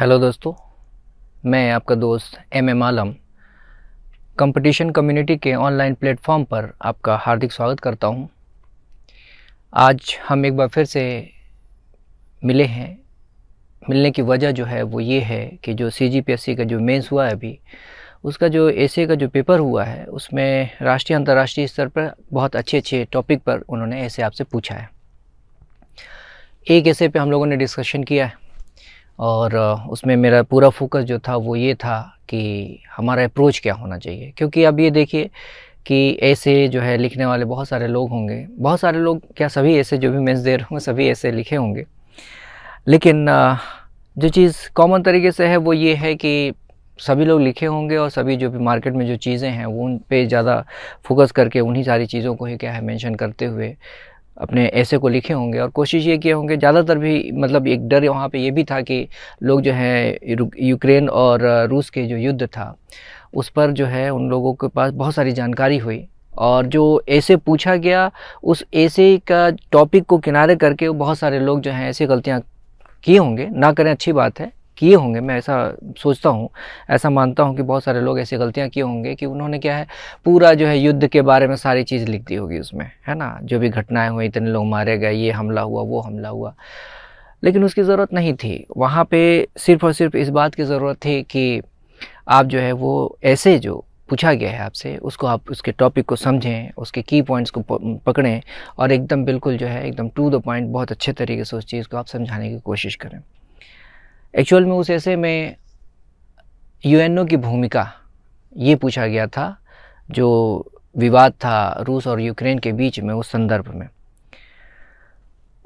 Hello दोस्तों मैं आपका दोस्त M M Alam competition community के ऑनलाइन प्लेटफॉर्म पर आपका हार्दिक स्वागत करता हूं। आज हम एक बार फिर से मिले हैं मिलने की वजह जो है वो ये है कि जो सी जी पी एस सी का जो मेंस हुआ है अभी उसका जो ऐसे का जो पेपर हुआ है उसमें राष्ट्रीय अंतर्राष्ट्रीय स्तर पर बहुत अच्छे अच्छे टॉपिक पर उन्होंने ऐसे आपसे पूछा है एक ऐसे पे हम लोगों ने डिस्कशन किया है और उसमें मेरा पूरा फोकस जो था वो ये था कि हमारा अप्रोच क्या होना चाहिए क्योंकि अब ये देखिए कि ऐसे जो है लिखने वाले बहुत सारे लोग होंगे बहुत सारे लोग क्या सभी ऐसे जो भी मैं दे रहे होंगे सभी ऐसे लिखे होंगे लेकिन जो चीज़ कॉमन तरीके से है वो ये है कि सभी लोग लिखे होंगे और सभी जो भी मार्केट में जो चीज़ें हैं वो उन पर ज़्यादा फोकस करके उन्हीं सारी चीज़ों को ही क्या है मेंशन करते हुए अपने ऐसे को लिखे होंगे और कोशिश ये किए होंगे ज़्यादातर भी मतलब एक डर वहाँ पे ये भी था कि लोग जो है यूक्रेन और रूस के जो युद्ध था उस पर जो है उन लोगों के पास बहुत सारी जानकारी हुई और जो ऐसे पूछा गया उस ऐसे का टॉपिक को किनारे करके बहुत सारे लोग जो हैं ऐसे गलतियाँ किए होंगे ना करें अच्छी बात है किए होंगे मैं ऐसा सोचता हूँ ऐसा मानता हूँ कि बहुत सारे लोग ऐसी गलतियाँ किए होंगे कि उन्होंने क्या है पूरा जो है युद्ध के बारे में सारी चीज़ लिख दी होगी उसमें है ना जो भी घटनाएँ हुई इतने लोग मारे गए ये हमला हुआ वो हमला हुआ लेकिन उसकी ज़रूरत नहीं थी वहाँ पे सिर्फ और सिर्फ इस बात की ज़रूरत थी कि आप जो है वो ऐसे जो पूछा गया है आपसे उसको आप उसके टॉपिक को समझें उसके की पॉइंट्स को पकड़ें और एकदम बिल्कुल जो है एकदम टू द पॉइंट बहुत अच्छे तरीके से उस चीज़ को आप समझाने की कोशिश करें एक्चुअल में उस ऐसे में यूएनओ की भूमिका ये पूछा गया था जो विवाद था रूस और यूक्रेन के बीच में उस संदर्भ में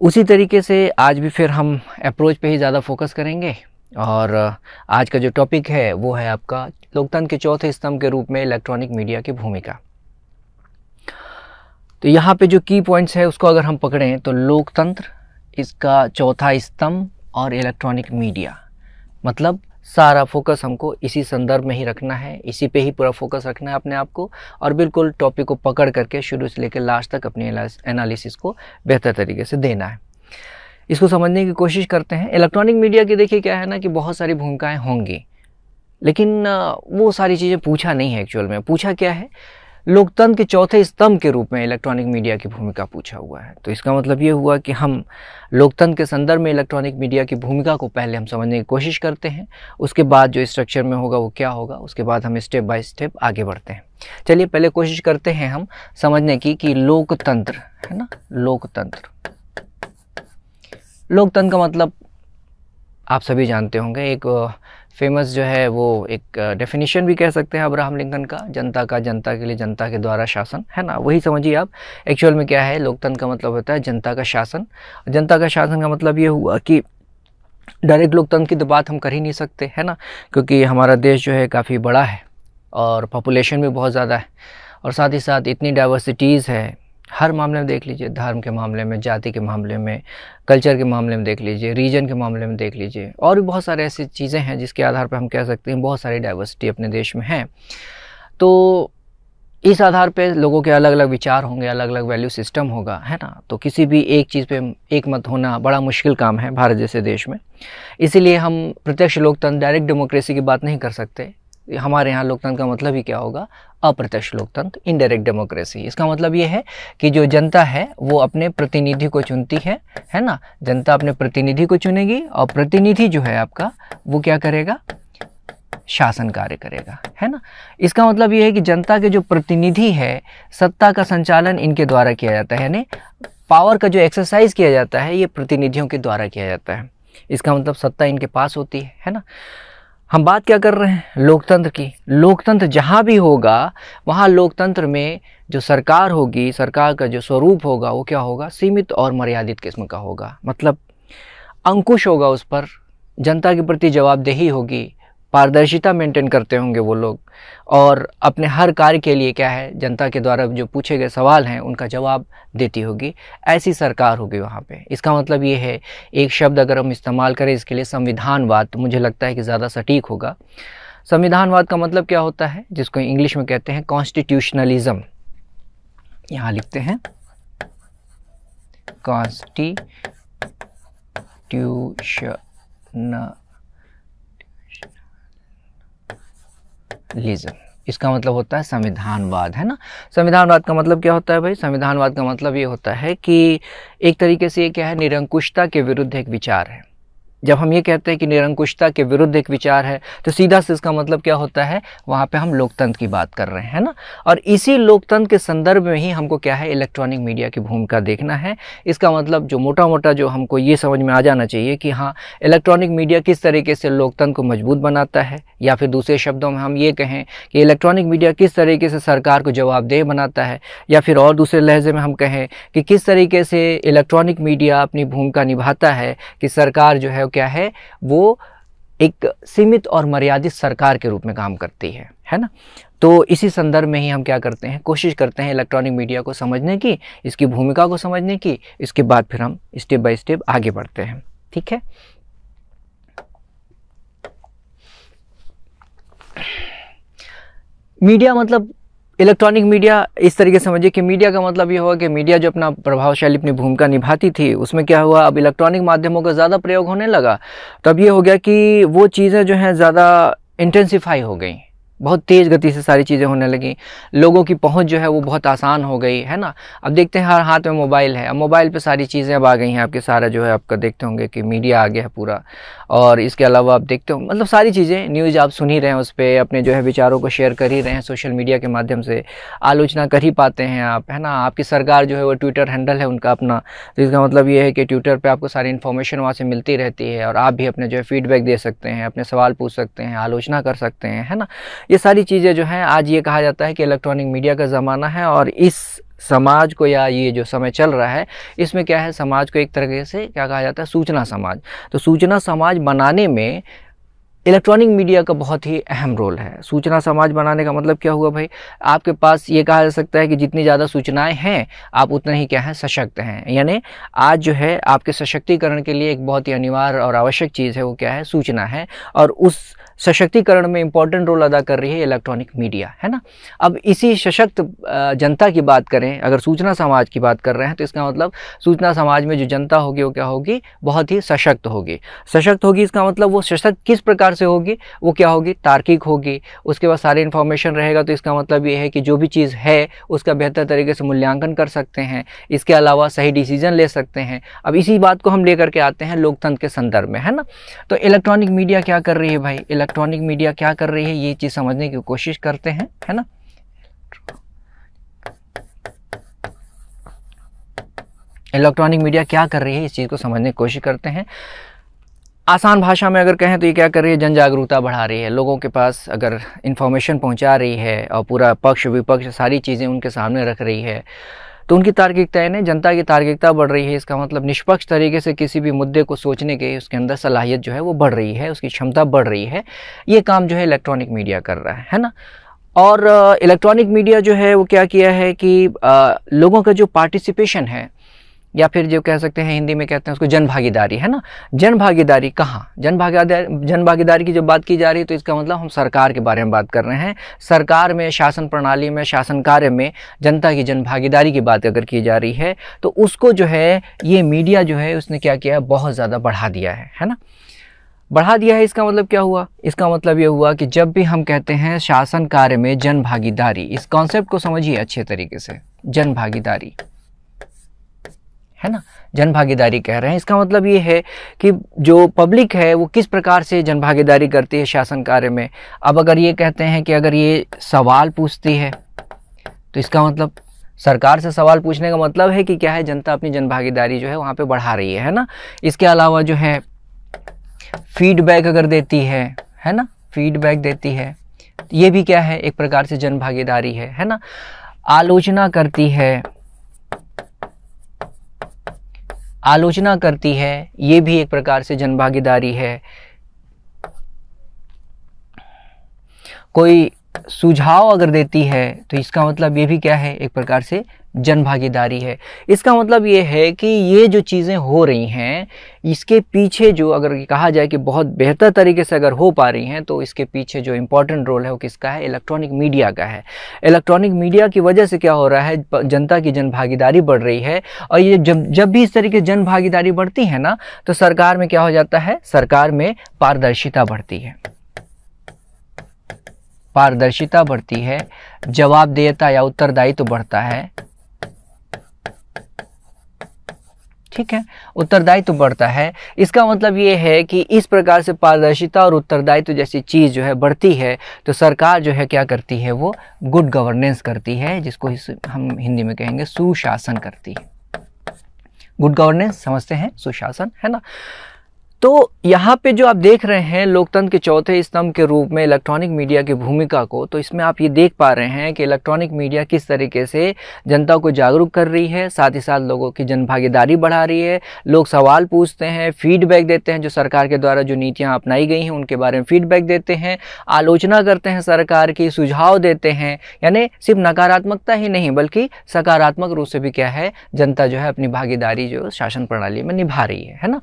उसी तरीके से आज भी फिर हम अप्रोच पे ही ज़्यादा फोकस करेंगे और आज का जो टॉपिक है वो है आपका लोकतंत्र के चौथे स्तंभ के रूप में इलेक्ट्रॉनिक मीडिया की भूमिका तो यहाँ पे जो की पॉइंट्स है उसको अगर हम पकड़ें तो लोकतंत्र इसका चौथा स्तंभ और इलेक्ट्रॉनिक मीडिया मतलब सारा फोकस हमको इसी संदर्भ में ही रखना है इसी पे ही पूरा फोकस रखना है अपने आप को और बिल्कुल टॉपिक को पकड़ करके शुरू से लेकर लास्ट तक अपने एनालिसिस को बेहतर तरीके से देना है इसको समझने की कोशिश करते हैं इलेक्ट्रॉनिक मीडिया की देखिए क्या है ना कि बहुत सारी भूमिकाएँ होंगी लेकिन वो सारी चीज़ें पूछा नहीं है एक्चुअल में पूछा क्या है लोकतंत्र के चौथे स्तंभ के रूप में इलेक्ट्रॉनिक मीडिया की भूमिका पूछा हुआ है तो इसका मतलब ये हुआ कि हम लोकतंत्र के संदर्भ में इलेक्ट्रॉनिक मीडिया की भूमिका को पहले हम समझने की कोशिश करते हैं उसके बाद जो स्ट्रक्चर में होगा वो क्या होगा उसके बाद हम स्टेप बाय स्टेप आगे बढ़ते हैं चलिए पहले कोशिश करते हैं हम समझने की कि लोकतंत्र है ना लोकतंत्र लोकतंत्र का मतलब आप सभी जानते होंगे एक फेमस जो है वो एक डेफिनेशन भी कह सकते हैं अब्राहम लिंकन का जनता का जनता के लिए जनता के द्वारा शासन है ना वही समझिए आप एक्चुअल में क्या है लोकतंत्र का मतलब होता है जनता का शासन जनता का शासन का मतलब ये हुआ कि डायरेक्ट लोकतंत्र की तो बात हम कर ही नहीं सकते है ना क्योंकि हमारा देश जो है काफ़ी बड़ा है और पॉपुलेशन भी बहुत ज़्यादा है और साथ ही साथ इतनी डाइवर्सिटीज़ है हर मामले में देख लीजिए धर्म के मामले में जाति के मामले में कल्चर के मामले में देख लीजिए रीजन के मामले में देख लीजिए और भी बहुत सारे ऐसी चीज़ें हैं जिसके आधार पर हम कह सकते हैं बहुत सारी डाइवर्सिटी अपने देश में है तो इस आधार पे लोगों के अलग अलग विचार होंगे अलग अलग वैल्यू सिस्टम होगा है ना तो किसी भी एक चीज़ पे एक मत होना बड़ा मुश्किल काम है भारत जैसे देश में इसीलिए हम प्रत्यक्ष लोकतंत्र डायरेक्ट डेमोक्रेसी की बात नहीं कर सकते हमारे यहाँ लोकतंत्र का मतलब ही क्या होगा अप्रत्यक्ष लोकतंत्र इनडायरेक्ट डेमोक्रेसी इसका मतलब ये है कि जो जनता है वो अपने प्रतिनिधि को चुनती है है ना जनता अपने प्रतिनिधि को चुनेगी और प्रतिनिधि जो है आपका वो क्या करेगा शासन कार्य करेगा है ना इसका मतलब ये है कि जनता के जो प्रतिनिधि है सत्ता का संचालन इनके द्वारा किया जाता है यानी पावर का जो एक्सरसाइज किया जाता है ये प्रतिनिधियों के द्वारा किया जाता है इसका मतलब सत्ता इनके पास होती है है ना हम बात क्या कर रहे हैं लोकतंत्र की लोकतंत्र जहाँ भी होगा वहाँ लोकतंत्र में जो सरकार होगी सरकार का जो स्वरूप होगा वो क्या होगा सीमित और मर्यादित किस्म का होगा मतलब अंकुश होगा उस पर जनता के प्रति जवाबदेही होगी पारदर्शिता मेंटेन करते होंगे वो लोग और अपने हर कार्य के लिए क्या है जनता के द्वारा जो पूछे गए सवाल हैं उनका जवाब देती होगी ऐसी सरकार होगी वहाँ पे इसका मतलब ये है एक शब्द अगर हम इस्तेमाल करें इसके लिए संविधानवाद तो मुझे लगता है कि ज़्यादा सटीक होगा संविधानवाद का मतलब क्या होता है जिसको इंग्लिश में कहते हैं कॉन्स्टिट्यूशनलिज़्म यहाँ लिखते हैं कॉन्स्टिट्यूशनल लीजन इसका मतलब होता है संविधानवाद है ना संविधानवाद का मतलब क्या होता है भाई संविधानवाद का मतलब ये होता है कि एक तरीके से ये क्या है निरंकुशता के विरुद्ध एक विचार है जब हम ये कहते हैं कि निरंकुशता के विरुद्ध एक विचार है तो सीधा से इसका मतलब क्या होता है वहाँ पे हम लोकतंत्र की बात कर रहे हैं ना और इसी लोकतंत्र के संदर्भ में ही हमको क्या है इलेक्ट्रॉनिक मीडिया की भूमिका देखना है इसका मतलब जो मोटा मोटा जो हमको ये समझ में आ जाना चाहिए कि हाँ इलेक्ट्रॉनिक मीडिया किस तरीके से लोकतंत्र को मजबूत बनाता है या फिर दूसरे शब्दों में हम ये कहें कि इलेक्ट्रॉनिक मीडिया किस तरीके से सरकार को जवाबदेह बनाता है या फिर और दूसरे लहजे में हम कहें कि किस तरीके से इलेक्ट्रॉनिक मीडिया अपनी भूमिका निभाता है कि सरकार जो है क्या है वो एक सीमित और मर्यादित सरकार के रूप में काम करती है है ना तो इसी संदर्भ में ही हम क्या करते हैं कोशिश करते हैं इलेक्ट्रॉनिक मीडिया को समझने की इसकी भूमिका को समझने की इसके बाद फिर हम स्टेप बाय स्टेप आगे बढ़ते हैं ठीक है मीडिया मतलब इलेक्ट्रॉनिक मीडिया इस तरीके से समझिए कि मीडिया का मतलब ये हुआ कि मीडिया जो अपना प्रभावशाली अपनी भूमिका निभाती थी उसमें क्या हुआ अब इलेक्ट्रॉनिक माध्यमों का ज़्यादा प्रयोग होने लगा तब ये हो गया कि वो चीज़ें जो हैं ज़्यादा इंटेंसीफाई हो गई बहुत तेज़ गति से सारी चीज़ें होने लगी लोगों की पहुंच जो है वो बहुत आसान हो गई है ना अब देखते हैं हर हाथ में मोबाइल है अब मोबाइल पे सारी चीज़ें अब आ गई हैं आपके सारा जो है आपका देखते होंगे कि मीडिया आ गया है पूरा और इसके अलावा आप देखते हो मतलब सारी चीज़ें न्यूज़ आप सुन ही रहे हैं उस पर अपने जो है विचारों को शेयर कर ही रहे हैं सोशल मीडिया के माध्यम से आलोचना कर ही पाते हैं आप है ना आपकी सरकार जो है वो ट्विटर हैंडल है उनका अपना तो इसका मतलब ये है कि ट्विटर पर आपको सारी इन्फॉर्मेशन वहाँ से मिलती रहती है और आप भी अपने जो है फीडबैक दे सकते हैं अपने सवाल पूछ सकते हैं आलोचना कर सकते हैं है ना ये सारी चीज़ें जो हैं आज ये कहा जाता है कि इलेक्ट्रॉनिक मीडिया का ज़माना है और इस समाज को या ये जो समय चल रहा है इसमें क्या है समाज को एक तरीके से क्या कहा जाता है सूचना समाज तो सूचना समाज बनाने में इलेक्ट्रॉनिक मीडिया का बहुत ही अहम रोल है सूचना समाज बनाने का मतलब क्या हुआ भाई आपके पास ये कहा जा सकता है कि जितनी ज़्यादा सूचनाएं हैं आप उतना ही क्या हैं सशक्त हैं यानी आज जो है आपके सशक्तिकरण के लिए एक बहुत ही अनिवार्य और आवश्यक चीज़ है वो क्या है सूचना है और उस सशक्तिकरण में इंपॉर्टेंट रोल अदा कर रही है इलेक्ट्रॉनिक मीडिया है ना अब इसी सशक्त जनता की बात करें अगर सूचना समाज की बात कर रहे हैं तो इसका मतलब सूचना समाज में जो जनता होगी वो क्या होगी बहुत ही सशक्त होगी सशक्त होगी इसका मतलब वो सशक्त किस प्रकार प्रकार से होगी वो क्या होगी तार्किक होगी उसके बाद सारे इन्फॉर्मेशन रहेगा तो इसका मतलब ये है कि जो भी चीज़ है उसका बेहतर तरीके से मूल्यांकन कर सकते हैं इसके अलावा सही डिसीजन ले सकते हैं अब इसी बात को हम लेकर के आते हैं लोकतंत्र के संदर्भ में है ना तो इलेक्ट्रॉनिक मीडिया क्या कर रही है भाई इलेक्ट्रॉनिक मीडिया क्या कर रही है ये चीज़ समझने की कोशिश करते हैं है ना इलेक्ट्रॉनिक मीडिया क्या कर रही है इस चीज़ को समझने की कोशिश करते हैं आसान भाषा में अगर कहें तो ये क्या कर रही है जन जागरूकता बढ़ा रही है लोगों के पास अगर इन्फॉर्मेशन पहुंचा रही है और पूरा पक्ष विपक्ष सारी चीज़ें उनके सामने रख रही है तो उनकी तार्किकता नहीं जनता की तार्किकता बढ़ रही है इसका मतलब निष्पक्ष तरीके से किसी भी मुद्दे को सोचने के उसके अंदर सलाहियत जो है वो बढ़ रही है उसकी क्षमता बढ़ रही है ये काम जो है इलेक्ट्रॉनिक मीडिया कर रहा है है ना और इलेक्ट्रॉनिक uh, मीडिया जो है वो क्या किया है कि आ, uh, लोगों का जो पार्टिसिपेशन है या फिर जो कह सकते हैं हिंदी में कहते हैं उसको जन भागीदारी है ना जन भागीदारी कहाँ जन भागीदारी जन भागीदारी की जब बात की जा रही है तो इसका मतलब हम सरकार के बारे में बात कर रहे हैं सरकार में शासन प्रणाली में शासन कार्य में जनता की जन भागीदारी की बात अगर की जा रही है तो उसको जो है ये मीडिया जो है उसने क्या किया बहुत ज़्यादा बढ़ा दिया है है ना बढ़ा दिया है इसका मतलब क्या हुआ इसका मतलब ये हुआ कि जब भी हम कहते हैं शासन कार्य में जन भागीदारी इस कॉन्सेप्ट को समझिए अच्छे तरीके से जन भागीदारी है ना जन भागीदारी कह रहे हैं इसका मतलब ये है कि जो पब्लिक है वो किस प्रकार से जन भागीदारी करती है शासन कार्य में अब अगर ये कहते हैं कि अगर ये सवाल पूछती है तो इसका मतलब सरकार से सवाल पूछने का मतलब है कि क्या है जनता अपनी जन भागीदारी जो है वहाँ पे बढ़ा रही है है ना इसके अलावा जो है फीडबैक अगर देती है है ना फीडबैक देती है तो ये भी क्या है एक प्रकार से जन भागीदारी है है ना आलोचना करती है आलोचना करती है ये भी एक प्रकार से जनभागीदारी है कोई सुझाव अगर देती है तो इसका मतलब ये भी क्या है एक प्रकार से जन भागीदारी है इसका मतलब ये है कि ये जो चीज़ें हो रही हैं इसके पीछे जो अगर कहा जाए कि बहुत बेहतर तरीके से अगर हो पा रही हैं तो इसके पीछे जो इम्पोर्टेंट रोल है वो किसका है इलेक्ट्रॉनिक मीडिया का है इलेक्ट्रॉनिक मीडिया की वजह से क्या हो रहा है जनता की जन भागीदारी बढ़ रही है और ये जब जब भी इस तरीके जन भागीदारी बढ़ती है ना तो सरकार में क्या हो जाता है सरकार में पारदर्शिता बढ़ती है पारदर्शिता बढ़ती है जवाबदेहता या उत्तरदायित्व तो बढ़ता है ठीक है उत्तरदायित्व तो बढ़ता है इसका मतलब ये है कि इस प्रकार से पारदर्शिता और उत्तरदायित्व तो जैसी चीज़ जो है बढ़ती है तो सरकार जो है क्या करती है वो गुड गवर्नेंस करती है जिसको हम हिंदी में कहेंगे सुशासन करती है गुड गवर्नेंस समझते हैं सुशासन है ना तो यहाँ पे जो आप देख रहे हैं लोकतंत्र के चौथे स्तंभ के रूप में इलेक्ट्रॉनिक मीडिया की भूमिका को तो इसमें आप ये देख पा रहे हैं कि इलेक्ट्रॉनिक मीडिया किस तरीके से जनता को जागरूक कर रही है साथ ही साथ लोगों की जनभागीदारी बढ़ा रही है लोग सवाल पूछते हैं फीडबैक देते हैं जो सरकार के द्वारा जो नीतियाँ अपनाई गई हैं उनके बारे में फीडबैक देते हैं आलोचना करते हैं सरकार की सुझाव देते हैं यानी सिर्फ नकारात्मकता ही नहीं बल्कि सकारात्मक रूप से भी क्या है जनता जो है अपनी भागीदारी जो शासन प्रणाली में निभा रही है है ना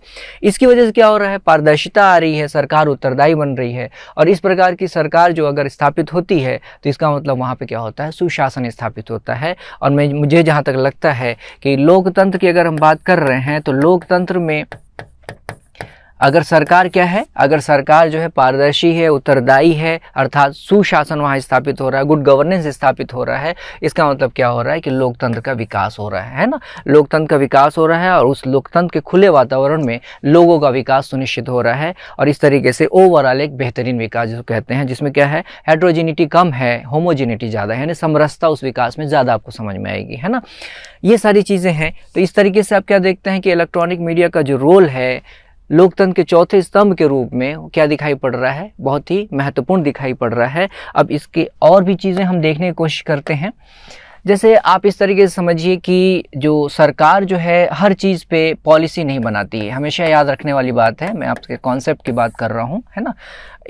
इसकी वजह से क्या हो रहा है पारदर्शिता आ रही है सरकार उत्तरदायी बन रही है और इस प्रकार की सरकार जो अगर स्थापित होती है तो इसका मतलब वहाँ पर क्या होता है सुशासन स्थापित होता है और मैं मुझे जहाँ तक लगता है कि लोकतंत्र की अगर हम बात कर रहे हैं तो लोकतंत्र में अगर सरकार क्या है अगर सरकार जो है पारदर्शी है उत्तरदायी है अर्थात सुशासन वहाँ स्थापित हो रहा है गुड गवर्नेंस स्थापित हो रहा है इसका मतलब क्या हो रहा है कि लोकतंत्र का विकास हो रहा है है ना लोकतंत्र का विकास हो रहा है और उस लोकतंत्र के खुले वातावरण में लोगों का विकास सुनिश्चित हो रहा है और इस तरीके से ओवरऑल एक बेहतरीन विकास जिसको कहते हैं जिसमें क्या है हाइड्रोजिनिटी कम है होमोजिनिटी ज़्यादा है यानी समरसता उस विकास में ज़्यादा आपको समझ में आएगी है ना ये सारी चीज़ें हैं तो इस तरीके से आप क्या देखते हैं कि इलेक्ट्रॉनिक मीडिया का जो रोल है लोकतंत्र के चौथे स्तंभ के रूप में क्या दिखाई पड़ रहा है बहुत ही महत्वपूर्ण दिखाई पड़ रहा है अब इसके और भी चीज़ें हम देखने की कोशिश करते हैं जैसे आप इस तरीके से समझिए कि जो सरकार जो है हर चीज़ पे पॉलिसी नहीं बनाती है हमेशा याद रखने वाली बात है मैं आपके कॉन्सेप्ट की बात कर रहा हूँ है ना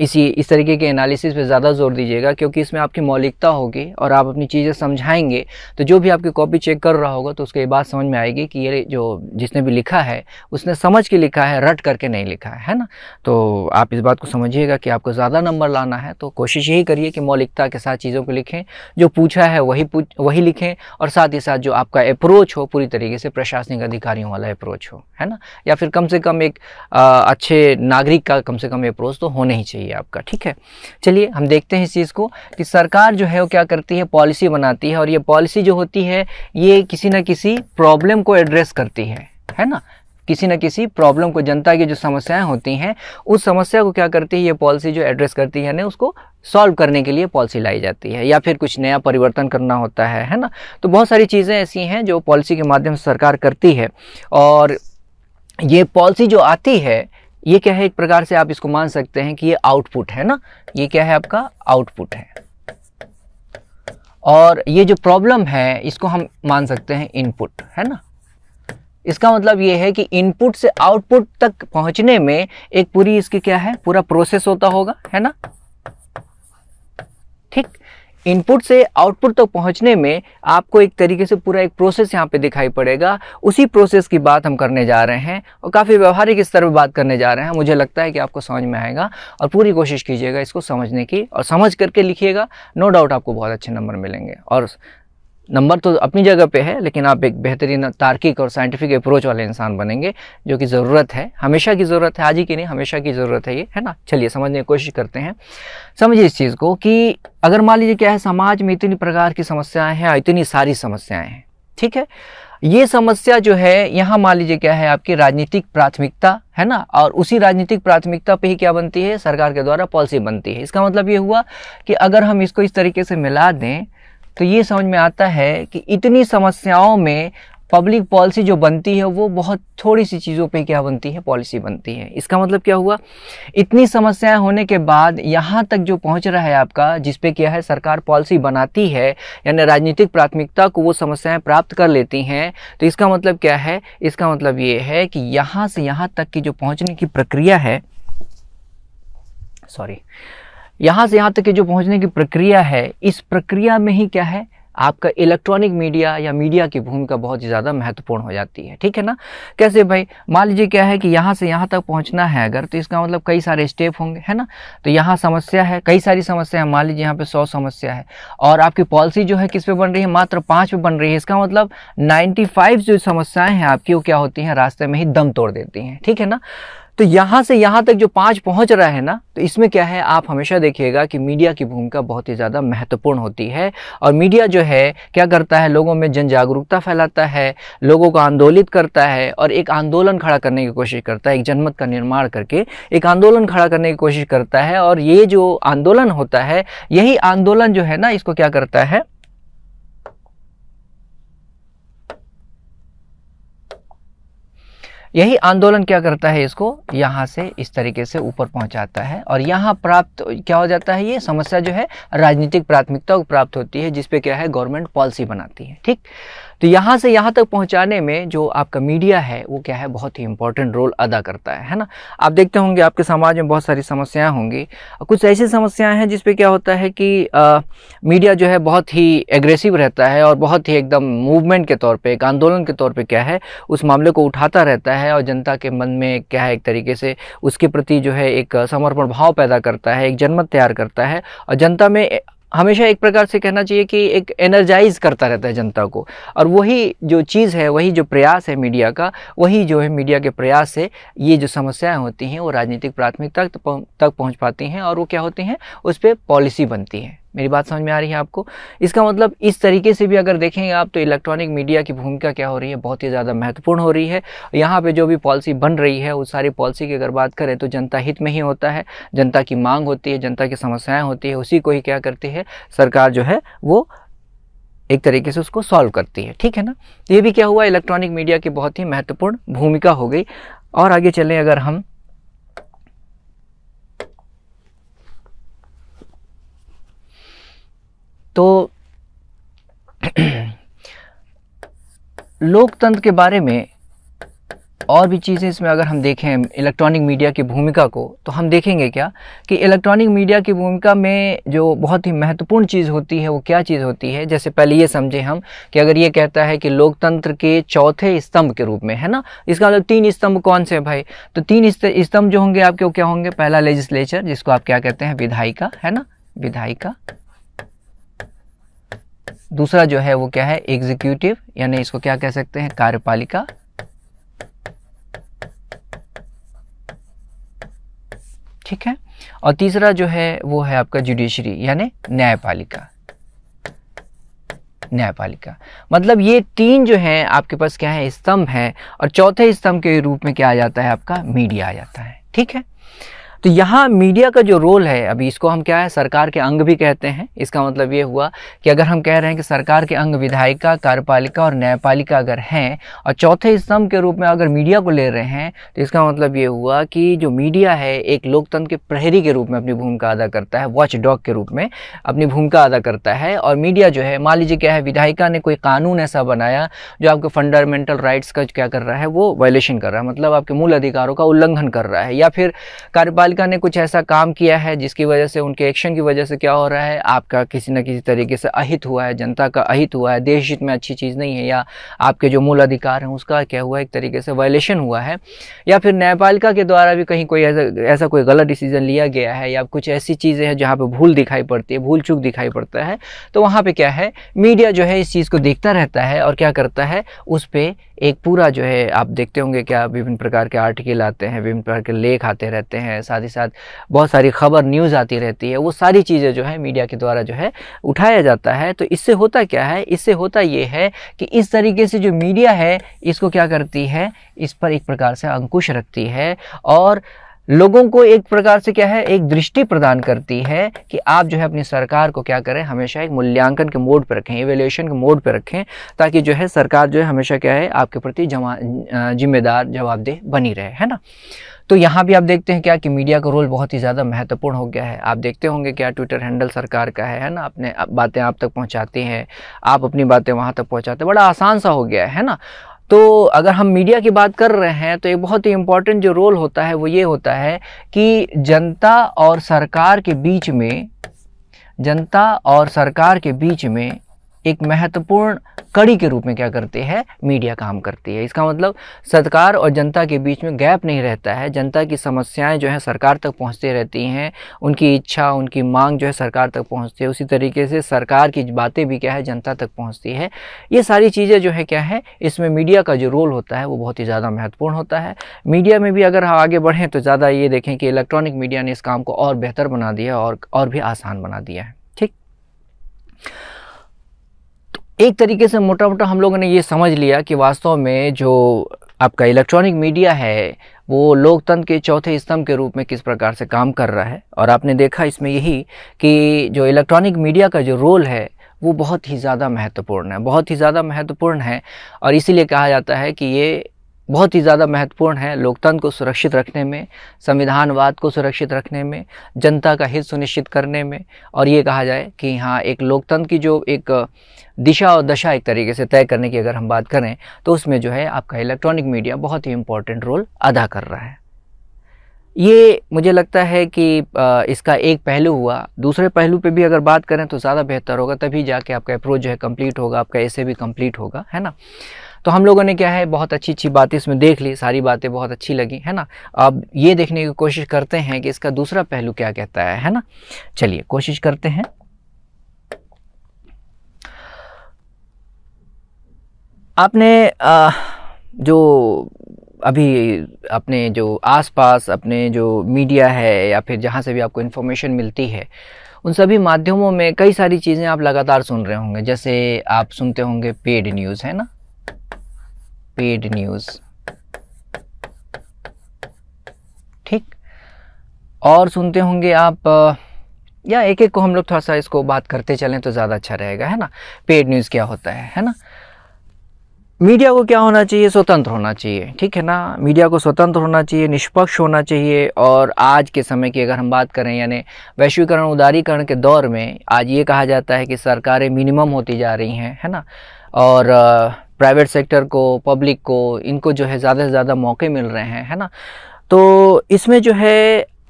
इसी इस तरीके के एनालिसिस पे ज़्यादा जोर दीजिएगा क्योंकि इसमें आपकी मौलिकता होगी और आप अपनी चीज़ें समझाएंगे तो जो भी आपकी कॉपी चेक कर रहा होगा तो उसके ये बात समझ में आएगी कि ये जो जिसने भी लिखा है उसने समझ के लिखा है रट करके नहीं लिखा है है ना तो आप इस बात को समझिएगा कि आपको ज़्यादा नंबर लाना है तो कोशिश यही करिए कि मौलिकता के साथ चीज़ों को लिखें जो पूछा है वही पूछ वही लिखें और साथ ही साथ जो आपका अप्रोच हो पूरी तरीके से प्रशासनिक अधिकारियों वाला अप्रोच हो है ना या फिर कम से कम एक अच्छे नागरिक का कम से कम अप्रोच तो होना ही चाहिए चाहिए आपका ठीक है चलिए हम देखते हैं इस चीज़ को कि सरकार जो है वो क्या करती है पॉलिसी बनाती है और ये पॉलिसी जो होती है ये किसी न किसी प्रॉब्लम को एड्रेस करती है है ना किसी न किसी प्रॉब्लम को जनता की जो समस्याएं होती हैं उस समस्या को क्या करती है ये पॉलिसी जो एड्रेस करती है ना उसको सॉल्व करने के लिए पॉलिसी लाई जाती है या फिर कुछ नया परिवर्तन करना होता है है ना तो बहुत सारी चीज़ें ऐसी हैं जो पॉलिसी के माध्यम से सरकार करती है और ये पॉलिसी जो आती है ये क्या है एक प्रकार से आप इसको मान सकते हैं कि ये आउटपुट है ना ये क्या है आपका आउटपुट है और ये जो प्रॉब्लम है इसको हम मान सकते हैं इनपुट है ना इसका मतलब ये है कि इनपुट से आउटपुट तक पहुंचने में एक पूरी इसकी क्या है पूरा प्रोसेस होता होगा है ना ठीक इनपुट से आउटपुट तक तो पहुंचने में आपको एक तरीके से पूरा एक प्रोसेस यहाँ पे दिखाई पड़ेगा उसी प्रोसेस की बात हम करने जा रहे हैं और काफ़ी व्यवहारिक स्तर पर बात करने जा रहे हैं मुझे लगता है कि आपको समझ में आएगा और पूरी कोशिश कीजिएगा इसको समझने की और समझ करके लिखिएगा नो डाउट आपको बहुत अच्छे नंबर मिलेंगे और नंबर तो अपनी जगह पे है लेकिन आप एक बेहतरीन तार्किक और साइंटिफिक अप्रोच वाले इंसान बनेंगे जो कि ज़रूरत है हमेशा की ज़रूरत है आज ही की नहीं हमेशा की ज़रूरत है ये है ना चलिए समझने की कोशिश करते हैं समझिए इस चीज़ को कि अगर मान लीजिए क्या है समाज में इतनी प्रकार की समस्याएं हैं इतनी सारी समस्याएं हैं ठीक है ये समस्या जो है यहाँ मान लीजिए क्या है आपकी राजनीतिक प्राथमिकता है ना और उसी राजनीतिक प्राथमिकता पे ही क्या बनती है सरकार के द्वारा पॉलिसी बनती है इसका मतलब ये हुआ कि अगर हम इसको इस तरीके से मिला दें तो ये समझ में आता है कि इतनी समस्याओं में पब्लिक पॉलिसी जो बनती है वो बहुत थोड़ी सी चीज़ों पे क्या बनती है पॉलिसी बनती है इसका मतलब क्या हुआ इतनी समस्याएं होने के बाद यहाँ तक जो पहुँच रहा है आपका जिस पे क्या है सरकार पॉलिसी बनाती है यानी राजनीतिक प्राथमिकता को वो समस्याएं प्राप्त कर लेती हैं तो इसका मतलब क्या है इसका मतलब ये है कि यहाँ से यहाँ तक की जो पहुँचने की प्रक्रिया है सॉरी यहाँ से यहाँ तक की जो पहुँचने की प्रक्रिया है इस प्रक्रिया में ही क्या है आपका इलेक्ट्रॉनिक मीडिया या मीडिया की भूमिका बहुत ही ज़्यादा महत्वपूर्ण हो जाती है ठीक है ना कैसे भाई मान लीजिए क्या है कि यहाँ से यहाँ तक पहुँचना है अगर तो इसका मतलब कई सारे स्टेप होंगे है ना तो यहाँ समस्या है कई सारी समस्या है मान लीजिए यहाँ पे सौ समस्या है और आपकी पॉलिसी जो है किस पे बन रही है मात्र पाँच पे बन रही है इसका मतलब नाइन्टी जो समस्याएँ हैं आपकी वो क्या होती हैं रास्ते में ही दम तोड़ देती हैं ठीक है ना तो यहाँ से यहाँ तक जो पाँच पहुँच रहा है ना तो इसमें क्या है आप हमेशा देखिएगा कि मीडिया की भूमिका बहुत ही ज़्यादा महत्वपूर्ण होती है और मीडिया जो है क्या करता है लोगों में जन जागरूकता फैलाता है लोगों को आंदोलित करता है और एक आंदोलन खड़ा करने की कोशिश करता है एक जनमत का निर्माण करके एक आंदोलन खड़ा करने की कोशिश करता है और ये जो आंदोलन होता है यही आंदोलन जो है ना इसको क्या करता है यही आंदोलन क्या करता है इसको यहाँ से इस तरीके से ऊपर पहुँचाता है और यहाँ प्राप्त क्या हो जाता है ये समस्या जो है राजनीतिक प्राथमिकता को प्राप्त होती है जिसपे क्या है गवर्नमेंट पॉलिसी बनाती है ठीक तो यहाँ से यहाँ तक पहुँचाने में जो आपका मीडिया है वो क्या है बहुत ही इंपॉर्टेंट रोल अदा करता है है ना आप देखते होंगे आपके समाज में बहुत सारी समस्याएं होंगी कुछ ऐसी समस्याएं हैं जिसपे क्या होता है कि आ, मीडिया जो है बहुत ही एग्रेसिव रहता है और बहुत ही एकदम मूवमेंट के तौर पर एक आंदोलन के तौर पर क्या है उस मामले को उठाता रहता है और जनता के मन में क्या है एक तरीके से उसके प्रति जो है एक समर्पण भाव पैदा करता है एक जनमत तैयार करता है और जनता में हमेशा एक प्रकार से कहना चाहिए कि एक एनर्जाइज करता रहता है जनता को और वही जो चीज़ है वही जो प्रयास है मीडिया का वही जो है मीडिया के प्रयास से ये जो समस्याएं होती हैं वो राजनीतिक प्राथमिकता तक पहुंच पाती हैं और वो क्या होती हैं उस पर पॉलिसी बनती है मेरी बात समझ में आ रही है आपको इसका मतलब इस तरीके से भी अगर देखेंगे आप तो इलेक्ट्रॉनिक मीडिया की भूमिका क्या हो रही है बहुत ही ज़्यादा महत्वपूर्ण हो रही है यहाँ पे जो भी पॉलिसी बन रही है उस सारी पॉलिसी की अगर बात करें तो जनता हित में ही होता है जनता की मांग होती है जनता की समस्याएँ होती है उसी को ही क्या करती है सरकार जो है वो एक तरीके से उसको सॉल्व करती है ठीक है ना ये भी क्या हुआ इलेक्ट्रॉनिक मीडिया की बहुत ही महत्वपूर्ण भूमिका हो गई और आगे चलें अगर हम तो लोकतंत्र के बारे में और भी चीज़ें इसमें अगर हम देखें इलेक्ट्रॉनिक मीडिया की भूमिका को तो हम देखेंगे क्या कि इलेक्ट्रॉनिक मीडिया की भूमिका में जो बहुत ही महत्वपूर्ण चीज़ होती है वो क्या चीज़ होती है जैसे पहले ये समझे हम कि अगर ये कहता है कि लोकतंत्र के चौथे स्तंभ के रूप में है ना इसका मतलब तीन स्तंभ कौन से भाई तो तीन स्तंभ जो होंगे आपके वो क्या होंगे पहला लेजिस्लेचर जिसको आप क्या कहते हैं विधायिका है ना विधायिका दूसरा जो है वो क्या है एग्जीक्यूटिव यानी इसको क्या कह सकते हैं कार्यपालिका ठीक है और तीसरा जो है वो है आपका जुडिशरी यानी न्यायपालिका न्यायपालिका मतलब ये तीन जो है आपके पास क्या है स्तंभ है और चौथे स्तंभ के रूप में क्या आ जाता है आपका मीडिया आ जाता है ठीक है तो यहाँ मीडिया का जो रोल है अभी इसको हम क्या है सरकार के अंग भी कहते हैं इसका मतलब ये हुआ कि अगर हम कह रहे हैं कि सरकार के अंग विधायिका कार्यपालिका और न्यायपालिका अगर हैं और चौथे स्तंभ के रूप में अगर मीडिया को ले रहे हैं तो इसका मतलब ये हुआ कि जो मीडिया है एक लोकतंत्र के प्रहरी के रूप में अपनी भूमिका अदा करता है वॉच डॉग के रूप में अपनी भूमिका अदा करता है और मीडिया जो है मान लीजिए क्या है विधायिका ने कोई कानून ऐसा बनाया जो आपके फंडामेंटल राइट्स का क्या कर रहा है वो वायलेशन कर रहा है मतलब आपके मूल अधिकारों का उल्लंघन कर रहा है या फिर कार्यपालिका बालिका ने कुछ ऐसा काम किया है जिसकी वजह से उनके एक्शन की वजह से क्या हो रहा है आपका किसी न किसी तरीके से अहित हुआ है जनता का अहित हुआ है देश हित में अच्छी चीज़ नहीं है या आपके जो मूल अधिकार हैं उसका क्या हुआ है एक तरीके से वायलेशन हुआ है या फिर न्यायपालिका के द्वारा भी कहीं कोई ऐसा ऐसा कोई गलत डिसीजन लिया गया है या कुछ ऐसी चीज़ें हैं जहाँ पर भूल दिखाई पड़ती है भूल चूक दिखाई पड़ता है तो वहाँ पर क्या है मीडिया जो है इस चीज़ को देखता रहता है और क्या करता है उस पर एक पूरा जो है आप देखते होंगे क्या विभिन्न प्रकार के आर्टिकल आते हैं विभिन्न प्रकार के लेख आते रहते हैं साथ ही साथ बहुत सारी खबर न्यूज़ आती रहती है वो सारी चीज़ें जो है मीडिया के द्वारा जो है उठाया जाता है तो इससे होता क्या है इससे होता ये है कि इस तरीके से जो मीडिया है इसको क्या करती है इस पर एक प्रकार से अंकुश रखती है और लोगों को एक प्रकार से क्या है एक दृष्टि प्रदान करती है कि आप जो है अपनी सरकार को क्या करें हमेशा एक मूल्यांकन के मोड पर रखें इवेल्यूशन के मोड पर रखें ताकि जो है सरकार जो है हमेशा क्या है आपके प्रति जमा जिम्मेदार जवाबदेह बनी रहे है ना तो यहाँ भी आप देखते हैं क्या कि मीडिया का रोल बहुत ही ज़्यादा महत्वपूर्ण हो गया है आप देखते होंगे क्या ट्विटर हैंडल सरकार का है है ना अपने बातें आप तक पहुँचाती हैं आप अपनी बातें वहाँ तक पहुँचाते बड़ा आसान सा हो गया है ना तो अगर हम मीडिया की बात कर रहे हैं तो एक बहुत ही इम्पॉर्टेंट जो रोल होता है वो ये होता है कि जनता और सरकार के बीच में जनता और सरकार के बीच में एक महत्वपूर्ण कड़ी के रूप में क्या करती है मीडिया काम करती है इसका मतलब सरकार और जनता के बीच में गैप नहीं रहता है जनता की समस्याएं जो है सरकार तक पहुंचती रहती हैं उनकी इच्छा उनकी मांग जो है सरकार तक पहुंचती है उसी तरीके से सरकार की बातें भी क्या है जनता तक पहुंचती है ये सारी चीज़ें जो है क्या है इसमें मीडिया का जो रोल होता है वो बहुत ही ज़्यादा महत्वपूर्ण होता है मीडिया में भी अगर हम आगे बढ़ें तो ज़्यादा ये देखें कि इलेक्ट्रॉनिक मीडिया ने इस काम को और बेहतर बना दिया और और भी आसान बना दिया है ठीक एक तरीके से मोटा मोटा हम लोगों ने ये समझ लिया कि वास्तव में जो आपका इलेक्ट्रॉनिक मीडिया है वो लोकतंत्र के चौथे स्तंभ के रूप में किस प्रकार से काम कर रहा है और आपने देखा इसमें यही कि जो इलेक्ट्रॉनिक मीडिया का जो रोल है वो बहुत ही ज़्यादा महत्वपूर्ण है बहुत ही ज़्यादा महत्वपूर्ण है और इसीलिए कहा जाता है कि ये बहुत ही ज़्यादा महत्वपूर्ण है लोकतंत्र को सुरक्षित रखने में संविधानवाद को सुरक्षित रखने में जनता का हित सुनिश्चित करने में और ये कहा जाए कि हाँ एक लोकतंत्र की जो एक दिशा और दशा एक तरीके से तय करने की अगर हम बात करें तो उसमें जो है आपका इलेक्ट्रॉनिक मीडिया बहुत ही इम्पोर्टेंट रोल अदा कर रहा है ये मुझे लगता है कि इसका एक पहलू हुआ दूसरे पहलू पे भी अगर बात करें तो ज़्यादा बेहतर होगा तभी जाके आपका अप्रोच जो है कंप्लीट होगा आपका ऐसे भी कंप्लीट होगा है ना तो हम लोगों ने क्या है बहुत अच्छी अच्छी बातें इसमें देख ली सारी बातें बहुत अच्छी लगी है ना अब ये देखने की कोशिश करते हैं कि इसका दूसरा पहलू क्या कहता है है ना चलिए कोशिश करते हैं आपने आ, जो अभी अपने जो आसपास अपने जो मीडिया है या फिर जहाँ से भी आपको इन्फॉर्मेशन मिलती है उन सभी माध्यमों में कई सारी चीज़ें आप लगातार सुन रहे होंगे जैसे आप सुनते होंगे पेड न्यूज़ है ना पेड न्यूज़ ठीक और सुनते होंगे आप या एक एक को हम लोग थोड़ा सा इसको बात करते चलें तो ज़्यादा अच्छा रहेगा है ना पेड न्यूज़ क्या होता है है ना मीडिया को क्या होना चाहिए स्वतंत्र होना चाहिए ठीक है ना मीडिया को स्वतंत्र होना चाहिए निष्पक्ष होना चाहिए और आज के समय की अगर हम बात करें यानी वैश्वीकरण उदारीकरण के दौर में आज ये कहा जाता है कि सरकारें मिनिमम होती जा रही हैं है ना और प्राइवेट सेक्टर को पब्लिक को इनको जो है ज़्यादा से ज़्यादा मौके मिल रहे हैं है ना तो इसमें जो है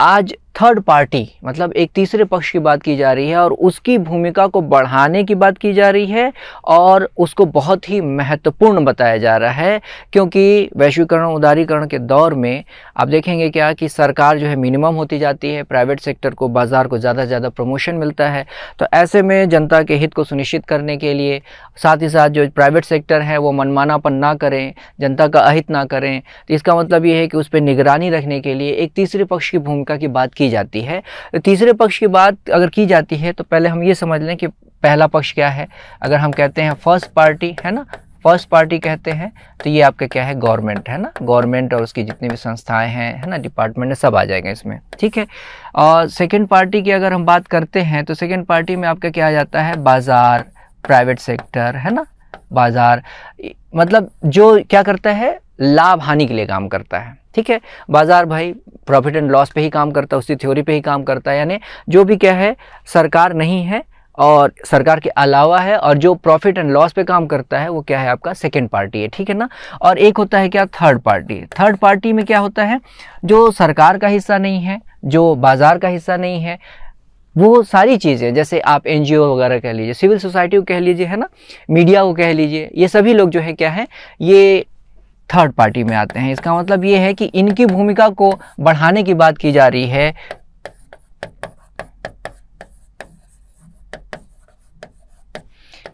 आज थर्ड पार्टी मतलब एक तीसरे पक्ष की बात की जा रही है और उसकी भूमिका को बढ़ाने की बात की जा रही है और उसको बहुत ही महत्वपूर्ण बताया जा रहा है क्योंकि वैश्वीकरण उदारीकरण के दौर में आप देखेंगे क्या कि सरकार जो है मिनिमम होती जाती है प्राइवेट सेक्टर को बाज़ार को ज़्यादा से ज़्यादा प्रमोशन मिलता है तो ऐसे में जनता के हित को सुनिश्चित करने के लिए साथ ही साथ जो प्राइवेट सेक्टर है वो मनमानापन ना करें जनता का अहित ना करें तो इसका मतलब ये है कि उस पर निगरानी रखने के लिए एक तीसरे पक्ष की भूमिका की बात की जाती है तीसरे पक्ष की बात अगर की जाती है तो पहले हम ये समझ लें कि पहला पक्ष क्या है अगर हम कहते हैं फर्स्ट पार्टी है ना फर्स्ट पार्टी कहते हैं तो ये आपका क्या है गवर्नमेंट है ना गवर्नमेंट और उसकी जितनी भी संस्थाएं हैं है ना डिपार्टमेंट सब आ जाएंगे इसमें ठीक है और सेकेंड पार्टी की अगर हम बात करते हैं तो सेकेंड पार्टी में आपका क्या आ जाता है बाज़ार प्राइवेट सेक्टर है ना बाज़ार मतलब जो क्या करता है लाभ हानि के लिए काम करता है ठीक है बाजार भाई प्रॉफिट एंड लॉस पे ही काम करता है उसी थ्योरी पे ही काम करता है यानी जो भी क्या है सरकार नहीं है और सरकार के अलावा है और जो प्रॉफिट एंड लॉस पे काम करता है वो क्या है आपका सेकेंड पार्टी है ठीक है ना और एक होता है क्या थर्ड पार्टी थर्ड पार्टी में क्या होता है जो सरकार का हिस्सा नहीं है जो बाजार का हिस्सा नहीं है वो सारी चीज़ें जैसे आप एन वगैरह कह लीजिए सिविल सोसाइटी को कह लीजिए है ना मीडिया को कह लीजिए ये सभी लोग जो है क्या है ये थर्ड पार्टी में आते हैं इसका मतलब ये है कि इनकी भूमिका को बढ़ाने की बात की जा रही है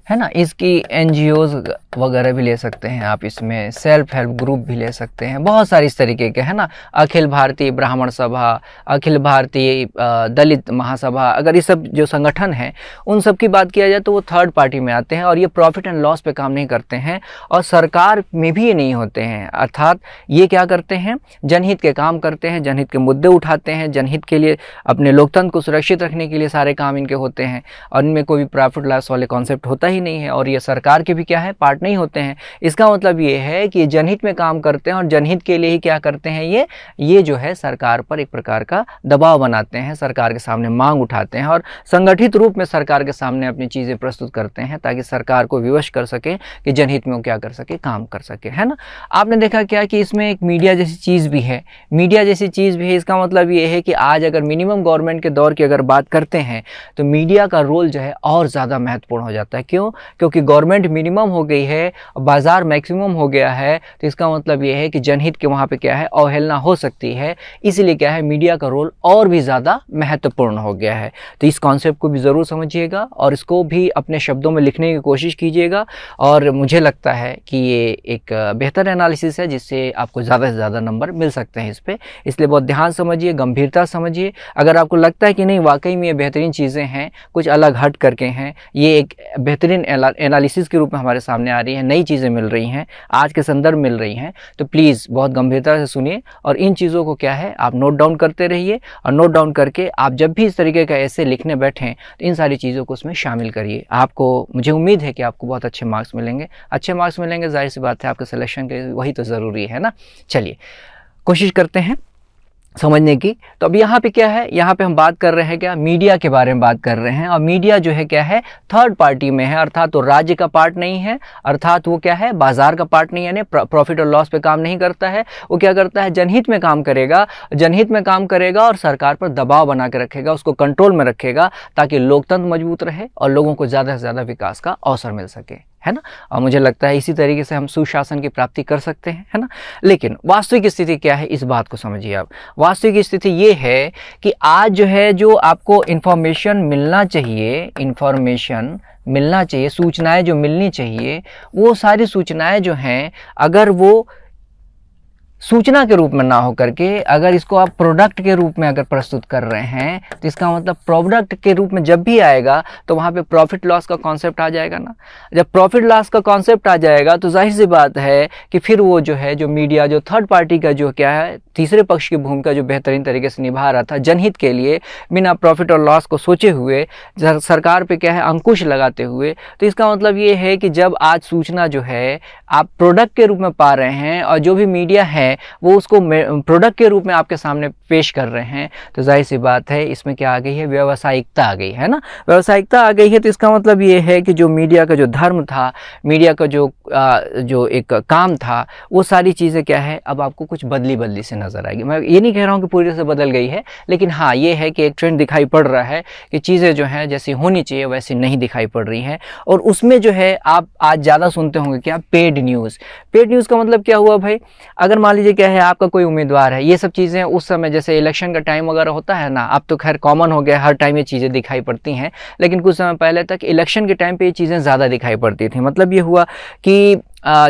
है ना इसकी एनजीओज वगैरह भी ले सकते हैं आप इसमें सेल्फ हेल्प ग्रुप भी ले सकते हैं बहुत सारे इस तरीके के है ना अखिल भारतीय ब्राह्मण सभा अखिल भारतीय दलित महासभा अगर ये सब जो संगठन हैं उन सब की बात किया जाए तो वो थर्ड पार्टी में आते हैं और ये प्रॉफिट एंड लॉस पर काम नहीं करते हैं और सरकार में भी ये नहीं होते हैं अर्थात ये क्या करते हैं जनहित के काम करते हैं जनहित के मुद्दे उठाते हैं जनहित के लिए अपने लोकतंत्र को सुरक्षित रखने के लिए सारे काम इनके होते हैं और इनमें कोई भी प्रॉफिट लॉस वाले कॉन्सेप्ट होता ही नहीं है और ये सरकार के भी क्या है पार्टनर नहीं होते हैं इसका मतलब ये है कि ये जनहित में काम करते हैं और जनहित के लिए ही क्या करते हैं ये ये जो है सरकार पर एक प्रकार का दबाव बनाते हैं सरकार के सामने मांग उठाते हैं और संगठित रूप में सरकार के सामने अपनी चीज़ें प्रस्तुत करते हैं ताकि सरकार को विवश कर सके कि जनहित में वो क्या कर सके काम कर सके है ना आपने देखा क्या कि इसमें एक मीडिया जैसी चीज़ भी है मीडिया जैसी चीज़ भी है इसका मतलब ये है कि आज अगर मिनिमम गवर्नमेंट के दौर की अगर बात करते हैं तो मीडिया का रोल जो है और ज़्यादा महत्वपूर्ण हो जाता है क्यों क्योंकि गवर्नमेंट मिनिमम हो गई है बाज़ार मैक्सिमम हो गया है तो इसका मतलब यह है कि जनहित के वहां पे क्या है अवहेलना हो सकती है इसलिए क्या है मीडिया का रोल और भी ज़्यादा महत्वपूर्ण हो गया है तो इस कॉन्सेप्ट को भी ज़रूर समझिएगा और इसको भी अपने शब्दों में लिखने की कोशिश कीजिएगा और मुझे लगता है कि ये एक बेहतर एनालिसिस है जिससे आपको ज़्यादा से ज़्यादा नंबर मिल सकते हैं इस पर इसलिए बहुत ध्यान समझिए गंभीरता समझिए अगर आपको लगता है कि नहीं वाकई में ये बेहतरीन चीज़ें हैं कुछ अलग हट करके हैं ये एक बेहतरीन एनालिसिस के रूप में हमारे सामने आ रही हैं नई चीज़ें मिल रही हैं आज के संदर्भ मिल रही हैं तो प्लीज़ बहुत गंभीरता से सुनिए और इन चीज़ों को क्या है आप नोट डाउन करते रहिए और नोट डाउन करके आप जब भी इस तरीके का ऐसे लिखने बैठें तो इन सारी चीज़ों को उसमें शामिल करिए आपको मुझे उम्मीद है कि आपको बहुत अच्छे मार्क्स मिलेंगे अच्छे मार्क्स मिलेंगे जाहिर सी बात है आपके सिलेक्शन के वही तो ज़रूरी है ना चलिए कोशिश करते हैं समझने की तो अब यहाँ पे क्या है यहाँ पे हम बात कर रहे हैं क्या मीडिया के बारे में बात कर रहे हैं और मीडिया जो है क्या है थर्ड पार्टी में है अर्थात वो राज्य का पार्ट नहीं है अर्थात वो क्या है बाजार का पार्ट नहीं यानी प्रॉफिट और लॉस पे काम नहीं करता है वो क्या करता है जनहित में काम करेगा जनहित में काम करेगा और सरकार पर दबाव बना के रखेगा उसको कंट्रोल में रखेगा ताकि लोकतंत्र मजबूत रहे और लोगों को ज़्यादा से ज़्यादा विकास का अवसर मिल सके है ना और मुझे लगता है इसी तरीके से हम सुशासन की प्राप्ति कर सकते हैं है ना लेकिन वास्तविक स्थिति क्या है इस बात को समझिए आप वास्तविक स्थिति ये है कि आज जो है जो आपको इन्फॉर्मेशन मिलना चाहिए इन्फॉर्मेशन मिलना चाहिए सूचनाएं जो मिलनी चाहिए वो सारी सूचनाएं जो हैं अगर वो सूचना के रूप में ना हो करके अगर इसको आप प्रोडक्ट के रूप में अगर प्रस्तुत कर रहे हैं तो इसका मतलब प्रोडक्ट के रूप में जब भी आएगा तो वहाँ पे प्रॉफिट लॉस का कॉन्सेप्ट आ जाएगा ना जब प्रॉफिट लॉस का कॉन्सेप्ट आ जाएगा तो जाहिर सी बात है कि फिर वो जो है जो मीडिया जो थर्ड पार्टी का जो क्या है तीसरे पक्ष की भूमिका जो बेहतरीन तरीके से निभा रहा था जनहित के लिए बिना प्रॉफिट और लॉस को सोचे हुए सरकार पर क्या है अंकुश लगाते हुए तो इसका मतलब ये है कि जब आज सूचना जो है आप प्रोडक्ट के रूप में पा रहे हैं और जो भी मीडिया है है वो उसको प्रोडक्ट के रूप में आपके सामने पेश कर रहे हैं तो जाहिर सी बात है इसमें क्या आ गई है व्यावसायिकता आ गई है ना व्यावसायिकता आ गई है तो इसका मतलब ये है कि जो मीडिया का जो धर्म था मीडिया का जो आ, जो एक काम था वो सारी चीज़ें क्या है अब आपको कुछ बदली बदली से नज़र आएगी मैं ये नहीं कह रहा हूँ कि पूरी तरह से बदल गई है लेकिन हाँ ये है कि एक ट्रेंड दिखाई पड़ रहा है कि चीज़ें जो हैं जैसी होनी चाहिए वैसी नहीं दिखाई पड़ रही हैं और उसमें जो है आप आज ज़्यादा सुनते होंगे क्या पेड न्यूज़ पेड न्यूज़ का मतलब क्या हुआ भाई अगर मान लीजिए क्या है आपका कोई उम्मीदवार है ये सब चीज़ें उस समय जैसे इलेक्शन का टाइम वगैरह होता है ना अब तो खैर कॉमन हो गया हर टाइम ये चीज़ें दिखाई पड़ती हैं लेकिन कुछ समय पहले तक इलेक्शन के टाइम पर ये चीज़ें ज़्यादा दिखाई पड़ती थी मतलब ये हुआ कि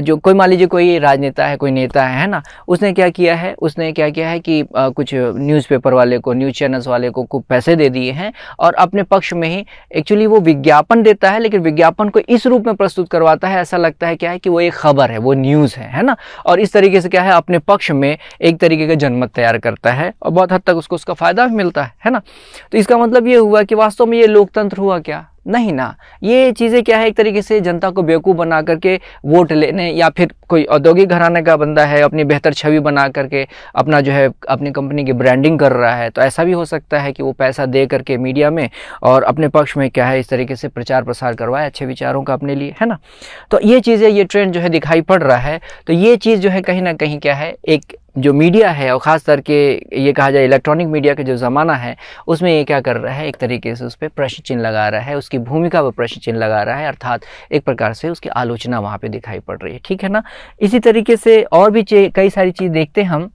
जो कोई मान लीजिए कोई राजनेता है कोई नेता है है ना उसने क्या किया है उसने क्या किया है कि कुछ न्यूज़पेपर वाले को न्यूज़ चैनल्स वाले को खूब पैसे दे दिए हैं और अपने पक्ष में ही एक्चुअली वो विज्ञापन देता है लेकिन विज्ञापन को इस रूप में प्रस्तुत करवाता है ऐसा लगता है क्या है कि वो एक खबर है वो न्यूज़ है है ना और इस तरीके से क्या है अपने पक्ष में एक तरीके का जनमत तैयार करता है और बहुत हद तक उसको उसका फ़ायदा भी मिलता है है ना तो इसका मतलब ये हुआ कि वास्तव में ये लोकतंत्र हुआ क्या नहीं ना ये चीज़ें क्या है एक तरीके से जनता को बेवकूफ़ बना करके वोट लेने या फिर कोई औद्योगिक घराने का बंदा है अपनी बेहतर छवि बना करके अपना जो है अपनी कंपनी की ब्रांडिंग कर रहा है तो ऐसा भी हो सकता है कि वो पैसा दे करके मीडिया में और अपने पक्ष में क्या है इस तरीके से प्रचार प्रसार करवाए अच्छे विचारों का अपने लिए है ना तो ये चीज़ें ये ट्रेंड जो है दिखाई पड़ रहा है तो ये चीज़ जो है कहीं ना कहीं क्या है एक जो मीडिया है और ख़ास करके ये कहा जाए इलेक्ट्रॉनिक मीडिया का जो ज़माना है उसमें ये क्या कर रहा है एक तरीके से उस पर प्रश्न चिन्ह लगा रहा है उसकी भूमिका पर प्रश्न चिन्ह लगा रहा है अर्थात एक प्रकार से उसकी आलोचना वहाँ पर दिखाई पड़ रही है ठीक है ना इसी तरीके से और भी कई सारी चीज़ देखते हम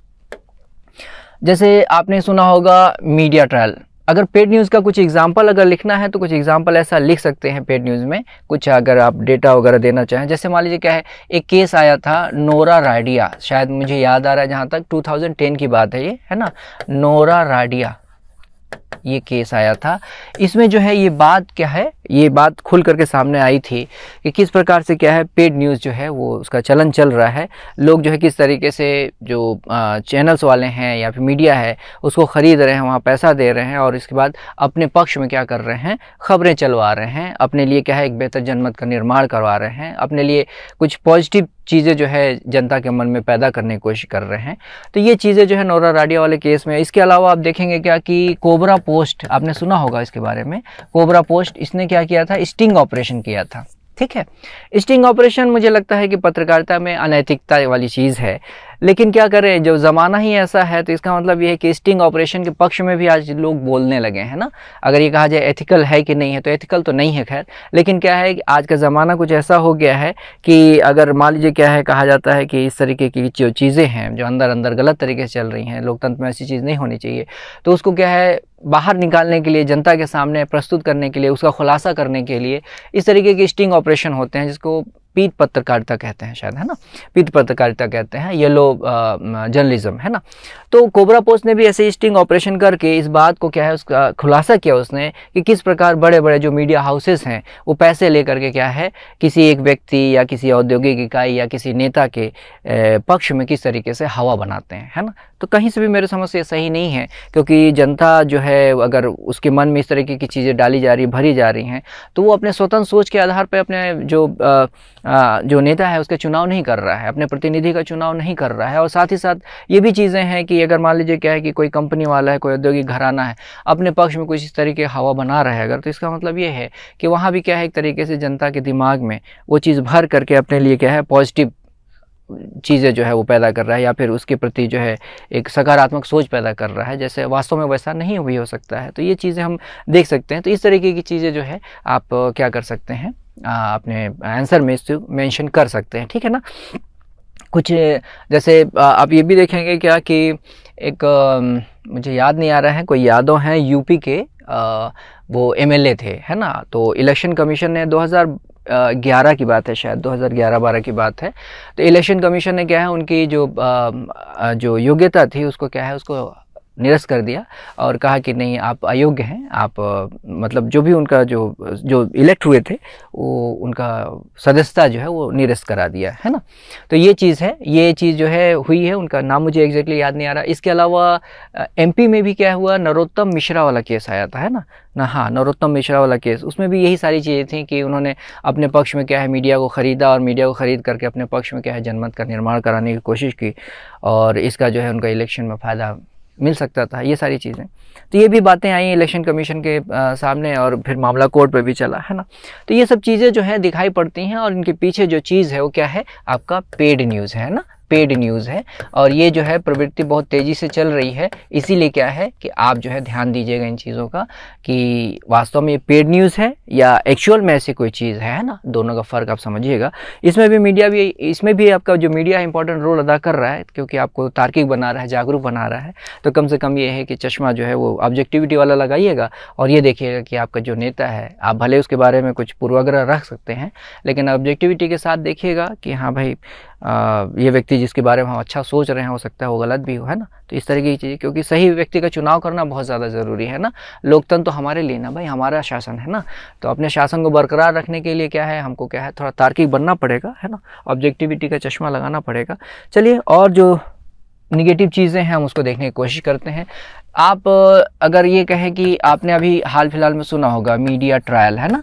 जैसे आपने सुना होगा मीडिया ट्रायल अगर पेड न्यूज़ का कुछ एग्जाम्पल अगर लिखना है तो कुछ एग्जाम्पल ऐसा लिख सकते हैं पेड न्यूज़ में कुछ अगर आप डेटा वगैरह देना चाहें जैसे मान लीजिए क्या है एक केस आया था नोरा राडिया शायद मुझे याद आ रहा है जहाँ तक 2010 की बात है ये है ना नोरा राडिया ये केस आया था इसमें जो है ये बात क्या है ये बात खुल करके सामने आई थी कि किस प्रकार से क्या है पेड न्यूज़ जो है वो उसका चलन चल रहा है लोग जो है किस तरीके से जो चैनल्स वाले हैं या फिर मीडिया है उसको ख़रीद रहे हैं वहाँ पैसा दे रहे हैं और इसके बाद अपने पक्ष में क्या कर रहे हैं ख़बरें चलवा रहे हैं अपने लिए क्या है एक बेहतर जनमत का निर्माण करवा रहे हैं अपने लिए कुछ पॉजिटिव चीज़ें जो है जनता के मन में पैदा करने की कोशिश कर रहे हैं तो ये चीज़ें जो है नोरा राडिया वाले केस में इसके अलावा आप देखेंगे क्या कि कोबरा पोस्ट आपने सुना होगा इसके बारे में कोबरा पोस्ट इसने क्या किया था स्टिंग ऑपरेशन किया था ठीक है स्टिंग ऑपरेशन मुझे लगता है कि पत्रकारिता में अनैतिकता वाली चीज़ है लेकिन क्या करें जब ज़माना ही ऐसा है तो इसका मतलब ये है कि स्टिंग ऑपरेशन के पक्ष में भी आज लोग बोलने लगे हैं ना अगर ये कहा जाए एथिकल है कि नहीं है तो एथिकल तो नहीं है खैर लेकिन क्या है कि आज का ज़माना कुछ ऐसा हो गया है कि अगर मान लीजिए क्या है कहा जाता है कि इस तरीके की जो चीज़ें हैं जो अंदर अंदर गलत तरीके से चल रही हैं लोकतंत्र में ऐसी चीज़ नहीं होनी चाहिए तो उसको क्या है बाहर निकालने के लिए जनता के सामने प्रस्तुत करने के लिए उसका खुलासा करने के लिए इस तरीके के स्टिंग ऑपरेशन होते हैं जिसको पीत पत्रकारिता कहते हैं शायद है ना पीत पत्रकारिता कहते हैं येलो जर्नलिज्म uh, है ना तो कोबरा पोस्ट ने भी ऐसे स्टिंग ऑपरेशन करके इस बात को क्या है उसका खुलासा किया उसने कि किस प्रकार बड़े बड़े जो मीडिया हाउसेस हैं वो पैसे लेकर के क्या है किसी एक व्यक्ति या किसी औद्योगिक इकाई या किसी नेता के पक्ष में किस तरीके से हवा बनाते हैं है ना तो कहीं से भी मेरे समझ से सही नहीं है क्योंकि जनता जो है अगर उसके मन में इस तरीके की चीज़ें डाली जा रही भरी जा रही हैं तो वो अपने स्वतंत्र सोच के आधार पर अपने जो आ, जो नेता है उसका चुनाव नहीं कर रहा है अपने प्रतिनिधि का चुनाव नहीं कर रहा है और साथ ही साथ ये भी चीज़ें हैं कि अगर मान लीजिए क्या है कि कोई कंपनी वाला है कोई औद्योगिक घराना है अपने पक्ष में कुछ इस तरीके हवा बना रहा है अगर तो इसका मतलब ये है कि वहाँ भी क्या है एक तरीके से जनता के दिमाग में वो चीज़ भर करके अपने लिए क्या है पॉजिटिव चीज़ें जो है वो पैदा कर रहा है या फिर उसके प्रति जो है एक सकारात्मक सोच पैदा कर रहा है जैसे वास्तव में वैसा नहीं हुई हो सकता है तो ये चीज़ें हम देख सकते हैं तो इस तरीके की चीज़ें जो है आप क्या कर सकते हैं अपने आंसर में इसको मेंशन कर सकते हैं ठीक है ना कुछ जैसे आप ये भी देखेंगे क्या कि एक मुझे याद नहीं आ रहा है कोई यादव हैं यूपी के वो एमएलए थे है ना तो इलेक्शन कमीशन ने 2011 की बात है शायद 2011-12 की बात है तो इलेक्शन कमीशन ने क्या है उनकी जो जो योग्यता थी उसको क्या है उसको निरस्त कर दिया और कहा कि नहीं आप अयोग्य हैं आप मतलब जो भी उनका जो जो इलेक्ट हुए थे वो उनका सदस्यता जो है वो निरस्त करा दिया है ना तो ये चीज़ है ये चीज़ जो है हुई है उनका नाम मुझे एग्जैक्टली याद नहीं आ रहा इसके अलावा एमपी में भी क्या हुआ नरोत्तम मिश्रा वाला केस आया था है ना ना हाँ नरोत्तम मिश्रा वाला केस उसमें भी यही सारी चीज़ें थी कि उन्होंने अपने पक्ष में क्या है मीडिया को ख़रीदा और मीडिया को ख़रीद करके अपने पक्ष में क्या है जनमत का निर्माण कराने की कोशिश की और इसका जो है उनका इलेक्शन में फ़ायदा मिल सकता था ये सारी चीज़ें तो ये भी बातें आई इलेक्शन कमीशन के आ, सामने और फिर मामला कोर्ट पर भी चला है ना तो ये सब चीज़ें जो है दिखाई पड़ती हैं और इनके पीछे जो चीज़ है वो क्या है आपका पेड न्यूज़ है ना पेड न्यूज़ है और ये जो है प्रवृत्ति बहुत तेज़ी से चल रही है इसीलिए क्या है कि आप जो है ध्यान दीजिएगा इन चीज़ों का कि वास्तव में ये पेड न्यूज़ है या एक्चुअल में ऐसी कोई चीज़ है ना दोनों का फ़र्क आप समझिएगा इसमें भी मीडिया भी इसमें भी आपका जो मीडिया है इंपॉर्टेंट रोल अदा कर रहा है क्योंकि आपको तार्किक बना रहा है जागरूक बना रहा है तो कम से कम ये है कि चश्मा जो है वो ऑब्जेक्टिविटी वाला लगाइएगा और ये देखिएगा कि आपका जो नेता है आप भले उसके बारे में कुछ पूर्वाग्रह रख सकते हैं लेकिन ऑब्जेक्टिविटी के साथ देखिएगा कि हाँ भाई ये व्यक्ति जिसके बारे में हम अच्छा सोच रहे हैं हो सकता है वो गलत भी हो है ना तो इस तरीके की चीज़ें क्योंकि सही व्यक्ति का चुनाव करना बहुत ज़्यादा ज़रूरी है ना लोकतंत्र तो हमारे लिए ना भाई हमारा शासन है ना तो अपने शासन को बरकरार रखने के लिए क्या है हमको क्या है थोड़ा तार्किक बनना पड़ेगा है ना ऑब्जेक्टिविटी का चश्मा लगाना पड़ेगा चलिए और जो निगेटिव चीज़ें हैं हम उसको देखने की कोशिश करते हैं आप अगर ये कहें कि आपने अभी हाल फिलहाल में सुना होगा मीडिया ट्रायल है ना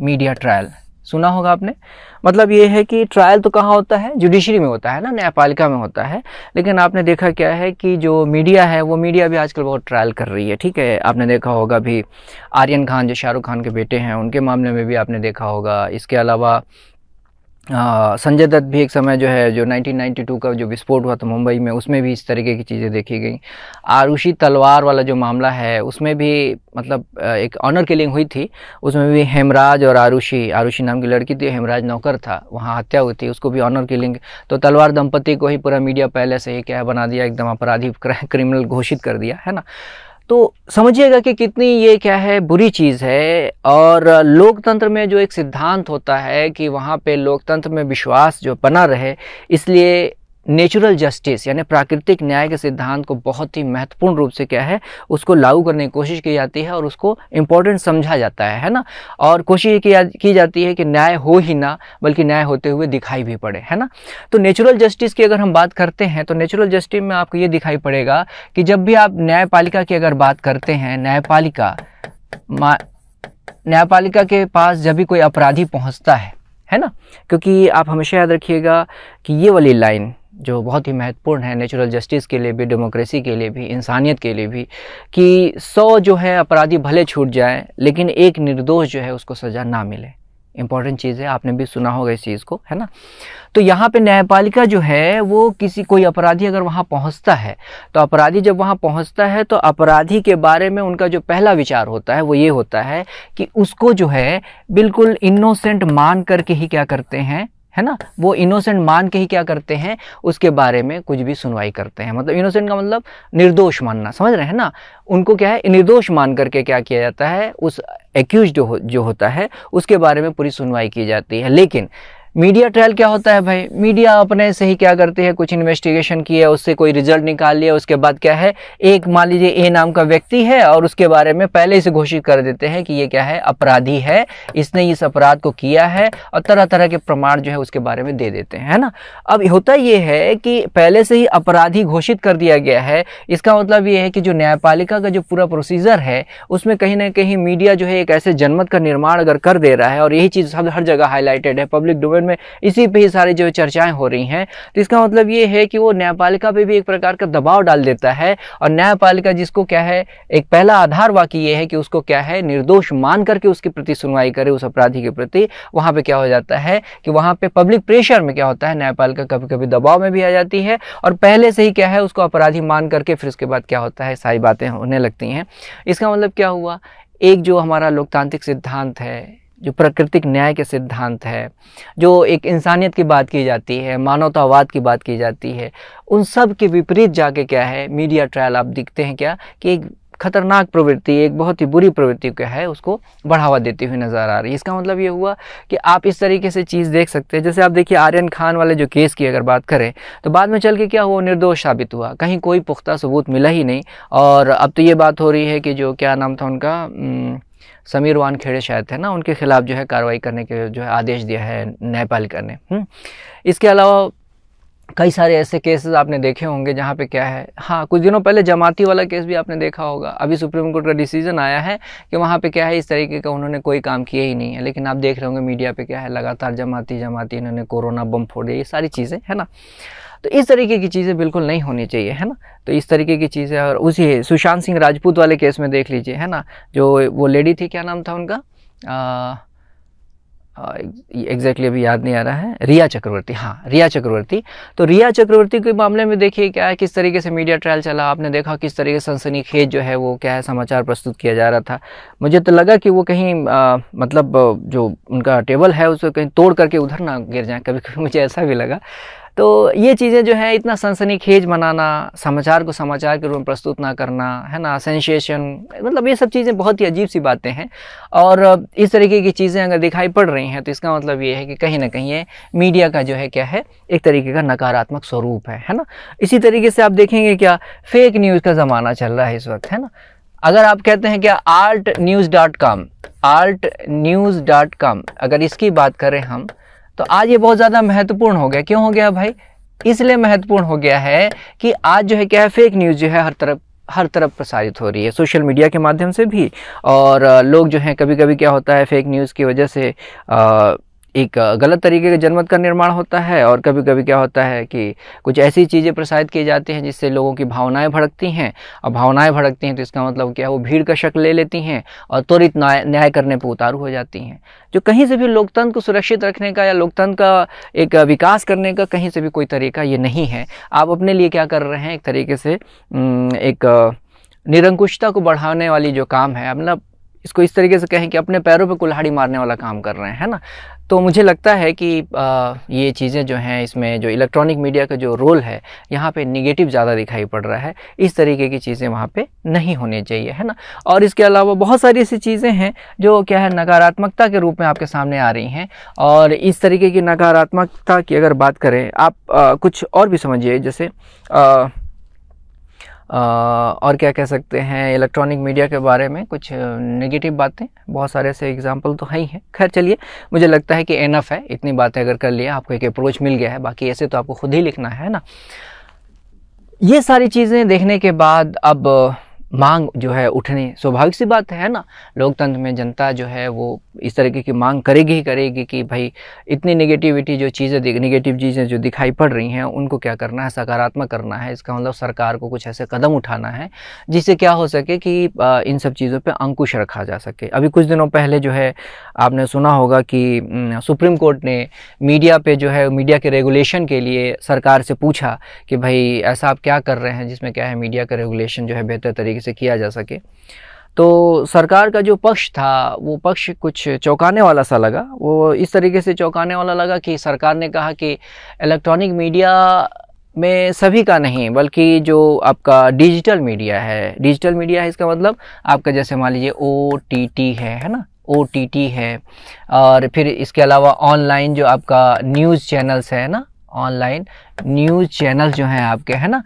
मीडिया ट्रायल सुना होगा आपने मतलब ये है कि ट्रायल तो कहाँ होता है जुडिशरी में होता है ना न्यायपालिका में होता है लेकिन आपने देखा क्या है कि जो मीडिया है वो मीडिया भी आजकल बहुत ट्रायल कर रही है ठीक है आपने देखा होगा भी आर्यन खान जो शाहरुख खान के बेटे हैं उनके मामले में भी आपने देखा होगा इसके अलावा संजय दत्त भी एक समय जो है जो 1992 का जो विस्फोट हुआ था मुंबई में उसमें भी इस तरीके की चीज़ें देखी गई आरुषि तलवार वाला जो मामला है उसमें भी मतलब एक ऑनर किलिंग हुई थी उसमें भी हेमराज और आरुषि आरुषि नाम की लड़की थी हेमराज नौकर था वहाँ हत्या हुई थी उसको भी ऑनर किलिंग तो तलवार दंपति को ही पूरा मीडिया पहले से ही क्या बना दिया एकदम अपराधी क्रिमिनल घोषित कर दिया है ना तो समझिएगा कि कितनी ये क्या है बुरी चीज़ है और लोकतंत्र में जो एक सिद्धांत होता है कि वहाँ पे लोकतंत्र में विश्वास जो बना रहे इसलिए नेचुरल जस्टिस यानी प्राकृतिक न्याय के सिद्धांत को बहुत ही महत्वपूर्ण रूप से क्या है उसको लागू करने की कोशिश की जाती है और उसको इम्पोर्टेंट समझा जाता है है ना और कोशिश की जाती है कि न्याय हो ही ना बल्कि न्याय होते हुए दिखाई भी पड़े है ना तो नेचुरल जस्टिस की अगर हम बात करते हैं तो नेचुरल जस्टिस में आपको ये दिखाई पड़ेगा कि जब भी आप न्यायपालिका की अगर बात करते हैं न्यायपालिका न्यायपालिका के पास जब भी कोई अपराधी पहुँचता है है ना क्योंकि आप हमेशा याद रखिएगा कि ये वाली लाइन जो बहुत ही महत्वपूर्ण है नेचुरल जस्टिस के लिए भी डेमोक्रेसी के लिए भी इंसानियत के लिए भी कि सौ जो है अपराधी भले छूट जाए लेकिन एक निर्दोष जो है उसको सज़ा ना मिले इंपॉर्टेंट चीज़ है आपने भी सुना होगा इस चीज़ को है ना तो यहाँ पे न्यायपालिका जो है वो किसी कोई अपराधी अगर वहाँ पहुँचता है तो अपराधी जब वहाँ पहुँचता है तो अपराधी के बारे में उनका जो पहला विचार होता है वो ये होता है कि उसको जो है बिल्कुल इनोसेंट मान करके ही क्या करते हैं है ना वो इनोसेंट मान के ही क्या करते हैं उसके बारे में कुछ भी सुनवाई करते हैं मतलब इनोसेंट का मतलब निर्दोष मानना समझ रहे हैं ना उनको क्या है निर्दोष मान करके क्या किया जाता है उस एक्यूज जो, हो, जो होता है उसके बारे में पूरी सुनवाई की जाती है लेकिन मीडिया ट्रायल क्या होता है भाई मीडिया अपने से ही क्या करती है कुछ इन्वेस्टिगेशन की है उससे कोई रिजल्ट निकाल लिया उसके बाद क्या है एक मान लीजिए ए नाम का व्यक्ति है और उसके बारे में पहले से घोषित कर देते हैं कि ये क्या है अपराधी है इसने इस अपराध को किया है और तरह तरह के प्रमाण जो है उसके बारे में दे देते हैं है ना अब होता ये है कि पहले से ही अपराधी घोषित कर दिया गया है इसका मतलब ये है कि जो न्यायपालिका का जो पूरा प्रोसीजर है उसमें कहीं ना कहीं मीडिया जो है एक ऐसे जनमत का निर्माण अगर कर दे रहा है और यही चीज़ हर जगह हाईलाइटेड है पब्लिक डोमेन में इसी पे ही सारी जो चर्चाएं हो रही हैं तो इसका मतलब ये है कि वो न्यायपालिका पे भी एक प्रकार का दबाव डाल देता है और न्यायपालिका जिसको क्या है एक पहला आधार वाक्य ये है कि उसको क्या है निर्दोष मान करके उसके प्रति सुनवाई करे उस अपराधी के प्रति वहाँ पर क्या हो जाता है कि वहाँ पर पब्लिक प्रेशर में क्या होता है न्यायपालिका कभी कभी दबाव में भी आ जाती है और पहले से ही क्या है उसको अपराधी मान करके फिर उसके बाद क्या होता है सारी बातें होने लगती हैं इसका मतलब क्या हुआ एक जो हमारा लोकतांत्रिक सिद्धांत है जो प्राकृतिक न्याय के सिद्धांत है जो एक इंसानियत की बात की जाती है मानवतावाद की बात की जाती है उन सब के विपरीत जाके क्या है मीडिया ट्रायल आप दिखते हैं क्या कि एक खतरनाक प्रवृत्ति एक बहुत ही बुरी प्रवृत्ति क्या है उसको बढ़ावा देती हुई नज़र आ रही है इसका मतलब ये हुआ कि आप इस तरीके से चीज़ देख सकते हैं जैसे आप देखिए आर्यन खान वाले जो केस की अगर बात करें तो बाद में चल के क्या हुआ निर्दोष साबित हुआ कहीं कोई पुख्ता सबूत मिला ही नहीं और अब तो ये बात हो रही है कि जो क्या नाम था उनका समीर वान खेड़े शायद थे ना उनके खिलाफ जो है कार्रवाई करने के जो है आदेश दिया है न्यायपालिका ने हम्म। इसके अलावा कई सारे ऐसे केसेस आपने देखे होंगे जहाँ पे क्या है हाँ कुछ दिनों पहले जमाती वाला केस भी आपने देखा होगा अभी सुप्रीम कोर्ट का डिसीजन आया है कि वहाँ पे क्या है इस तरीके का उन्होंने कोई काम किया ही नहीं है लेकिन आप देख रहे होंगे मीडिया पे क्या है लगातार जमाती जमाती इन्होंने कोरोना बम फोड़ दिया ये सारी चीज़ें है ना तो इस तरीके की चीज़ें बिल्कुल नहीं होनी चाहिए है ना तो इस तरीके की चीज़ें और उसी सुशांत सिंह राजपूत वाले केस में देख लीजिए है ना जो वो लेडी थी क्या नाम था उनका एग्जैक्टली अभी याद नहीं आ रहा है रिया चक्रवर्ती हाँ रिया चक्रवर्ती तो रिया चक्रवर्ती के मामले में देखिए क्या है किस तरीके से मीडिया ट्रायल चला आपने देखा किस तरीके से सनसनी खेज जो है वो क्या है समाचार प्रस्तुत किया जा रहा था मुझे तो लगा कि वो कहीं आ, मतलब जो उनका टेबल है उसको कहीं तोड़ करके उधर ना गिर जाए कभी कभी मुझे ऐसा भी लगा तो ये चीज़ें जो है इतना सनसनीखेज मनाना समाचार को समाचार के रूप में प्रस्तुत ना करना है ना सेंसेशन मतलब ये सब चीज़ें बहुत ही अजीब सी बातें हैं और इस तरीके की चीज़ें अगर दिखाई पड़ रही हैं तो इसका मतलब ये है कि कहीं ना कहीं ये मीडिया का जो है क्या है एक तरीके का नकारात्मक स्वरूप है है ना इसी तरीके से आप देखेंगे क्या फेक न्यूज़ का ज़माना चल रहा है इस वक्त है ना अगर आप कहते हैं क्या art news dot com art news dot com अगर इसकी बात करें हम तो आज ये बहुत ज़्यादा महत्वपूर्ण हो गया क्यों हो गया भाई इसलिए महत्वपूर्ण हो गया है कि आज जो है क्या है फेक न्यूज़ जो है हर तरफ हर तरफ प्रसारित हो रही है सोशल मीडिया के माध्यम से भी और लोग जो हैं कभी कभी क्या होता है फेक न्यूज़ की वजह से आ, एक गलत तरीके के जनमत का निर्माण होता है और कभी कभी क्या होता है कि कुछ ऐसी चीज़ें प्रसारित की जाती हैं जिससे लोगों की भावनाएं भड़कती हैं और भावनाएं भड़कती हैं तो इसका मतलब क्या है वो भीड़ का शक ले लेती हैं और त्वरित न्याय न्याय करने पर उतारू हो जाती हैं जो कहीं से भी लोकतंत्र को सुरक्षित रखने का या लोकतंत्र का एक विकास करने का कहीं से भी कोई तरीका ये नहीं है आप अपने लिए क्या कर रहे हैं एक तरीके से एक निरंकुशता को बढ़ाने वाली जो काम है मतलब इसको इस तरीके से कहें कि अपने पैरों पर कुल्हाड़ी मारने वाला काम कर रहे हैं है ना तो मुझे लगता है कि आ, ये चीज़ें जो हैं इसमें जो इलेक्ट्रॉनिक मीडिया का जो रोल है यहाँ पे निगेटिव ज़्यादा दिखाई पड़ रहा है इस तरीके की चीज़ें वहाँ पे नहीं होनी चाहिए है ना और इसके अलावा बहुत सारी ऐसी चीज़ें हैं जो क्या है नकारात्मकता के रूप में आपके सामने आ रही हैं और इस तरीके की नकारात्मकता की अगर बात करें आप आ, कुछ और भी समझिए जैसे आ, और क्या कह सकते हैं इलेक्ट्रॉनिक मीडिया के बारे में कुछ नेगेटिव बातें बहुत सारे ऐसे एग्जाम्पल तो है ही हैं खैर चलिए मुझे लगता है कि एनफ है इतनी बातें अगर कर लिया आपको एक अप्रोच मिल गया है बाकी ऐसे तो आपको खुद ही लिखना है ना ये सारी चीज़ें देखने के बाद अब मांग जो है उठने स्वाभाविक सी बात है ना लोकतंत्र में जनता जो है वो इस तरीके की मांग करेगी ही करेगी कि भाई इतनी नेगेटिविटी जो चीज़ें नेगेटिव चीज़ें जो दिखाई पड़ रही हैं उनको क्या करना है सकारात्मक करना है इसका मतलब सरकार को कुछ ऐसे कदम उठाना है जिससे क्या हो सके कि इन सब चीज़ों पर अंकुश रखा जा सके अभी कुछ दिनों पहले जो है आपने सुना होगा कि सुप्रीम कोर्ट ने मीडिया पर जो है मीडिया के रेगुलेशन के लिए सरकार से पूछा कि भाई ऐसा आप क्या कर रहे हैं जिसमें क्या है मीडिया का रेगुलेशन जो है बेहतर तरीके से किया जा सके तो सरकार का जो पक्ष था वो पक्ष कुछ चौंकाने वाला सा लगा वो इस तरीके से चौंकाने वाला लगा कि सरकार ने कहा कि इलेक्ट्रॉनिक मीडिया में सभी का नहीं बल्कि जो आपका डिजिटल मीडिया है डिजिटल मीडिया है इसका मतलब आपका जैसे मान लीजिए ओ टी टी है है ना ओ टी टी है और फिर इसके अलावा ऑनलाइन जो आपका न्यूज़ चैनल्स है ना ऑनलाइन न्यूज़ चैनल जो हैं आपके है ना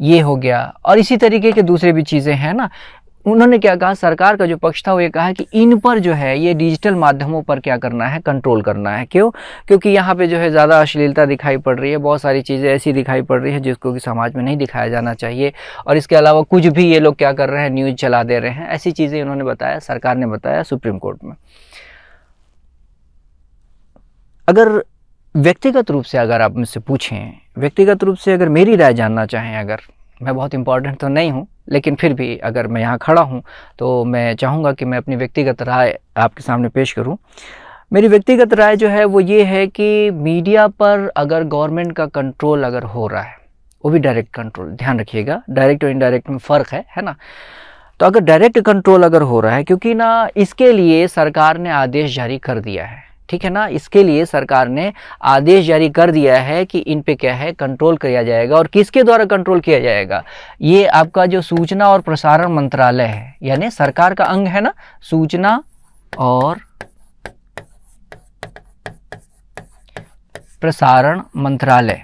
ये हो गया और इसी तरीके के दूसरे भी चीज़ें हैं ना उन्होंने क्या कहा सरकार का जो पक्ष था वो ये कहा कि इन पर जो है ये डिजिटल माध्यमों पर क्या करना है कंट्रोल करना है क्यों क्योंकि यहाँ पे जो है ज़्यादा अश्लीलता दिखाई पड़ रही है बहुत सारी चीज़ें ऐसी दिखाई पड़ रही है जिसको कि समाज में नहीं दिखाया जाना चाहिए और इसके अलावा कुछ भी ये लोग क्या कर रहे हैं न्यूज़ चला दे रहे हैं ऐसी चीज़ें इन्होंने बताया सरकार ने बताया सुप्रीम कोर्ट में अगर व्यक्तिगत रूप से अगर आप मुझसे पूछें व्यक्तिगत रूप से अगर मेरी राय जानना चाहें अगर मैं बहुत इम्पॉर्टेंट तो नहीं हूँ लेकिन फिर भी अगर मैं यहाँ खड़ा हूँ तो मैं चाहूँगा कि मैं अपनी व्यक्तिगत राय आपके सामने पेश करूँ मेरी व्यक्तिगत राय जो है वो ये है कि मीडिया पर अगर गवर्नमेंट का कंट्रोल अगर हो रहा है वो भी डायरेक्ट कंट्रोल ध्यान रखिएगा डायरेक्ट और इनडायरेक्ट में फ़र्क है है ना तो अगर डायरेक्ट कंट्रोल अगर हो रहा है क्योंकि ना इसके लिए सरकार ने आदेश जारी कर दिया है ठीक है ना इसके लिए सरकार ने आदेश जारी कर दिया है कि इन पे क्या है कंट्रोल किया जाएगा और किसके द्वारा कंट्रोल किया जाएगा ये आपका जो सूचना और प्रसारण मंत्रालय है यानी सरकार का अंग है ना सूचना और प्रसारण मंत्रालय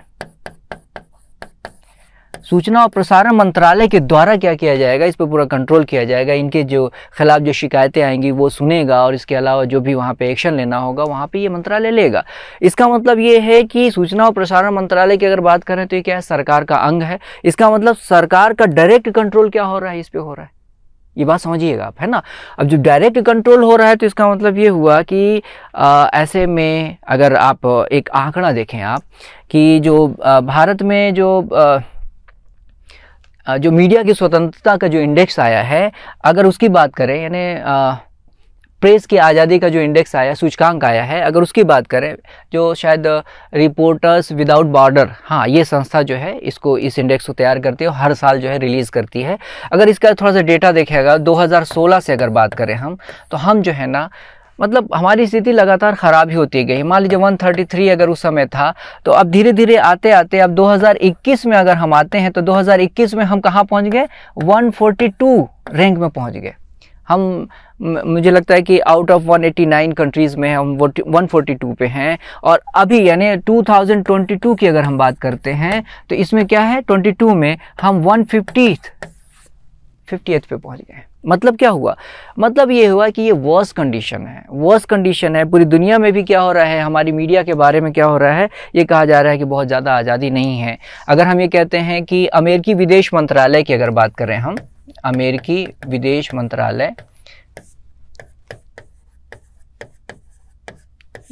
सूचना और प्रसारण मंत्रालय के द्वारा क्या किया जाएगा इस पर पूरा कंट्रोल किया जाएगा इनके जो खिलाफ जो शिकायतें आएंगी वो सुनेगा और इसके अलावा जो भी वहाँ पे एक्शन लेना होगा वहाँ पे ये मंत्रालय लेगा इसका मतलब ये है कि सूचना और प्रसारण मंत्रालय की अगर बात करें तो ये क्या है सरकार का अंग है इसका मतलब सरकार का डायरेक्ट कंट्रोल क्या हो रहा है इस पर हो रहा है ये बात समझिएगा आप है ना अब जब डायरेक्ट कंट्रोल हो रहा है तो इसका मतलब ये हुआ कि आ, ऐसे में अगर आप एक आंकड़ा देखें आप कि जो आ, भारत में जो आ, जो मीडिया की स्वतंत्रता का जो इंडेक्स आया है अगर उसकी बात करें यानी प्रेस की आज़ादी का जो इंडेक्स आया सूचकांक आया है अगर उसकी बात करें जो शायद रिपोर्टर्स विदाउट बॉर्डर हाँ ये संस्था जो है इसको इस इंडेक्स को तैयार करती है और हर साल जो है रिलीज़ करती है अगर इसका थोड़ा सा डेटा देखेगा 2016 से अगर बात करें हम तो हम जो है ना मतलब हमारी स्थिति लगातार ख़राब ही होती गई मान लीजिए 133 अगर उस समय था तो अब धीरे धीरे आते आते अब 2021 में अगर हम आते हैं तो 2021 में हम कहाँ पहुँच गए 142 रैंक में पहुँच गए हम मुझे लगता है कि आउट ऑफ 189 कंट्रीज़ में हम 142 पे हैं और अभी यानी 2022 की अगर हम बात करते हैं तो इसमें क्या है 22 में हम वन फिफ्टी पे पहुँच गए हैं मतलब क्या हुआ मतलब ये हुआ कि ये वर्स कंडीशन है वर्स कंडीशन है पूरी दुनिया में भी क्या हो रहा है हमारी मीडिया के बारे में क्या हो रहा है ये कहा जा रहा है कि बहुत ज़्यादा आज़ादी नहीं है अगर हम ये कहते हैं कि अमेरिकी विदेश मंत्रालय की अगर बात करें हम अमेरिकी विदेश मंत्रालय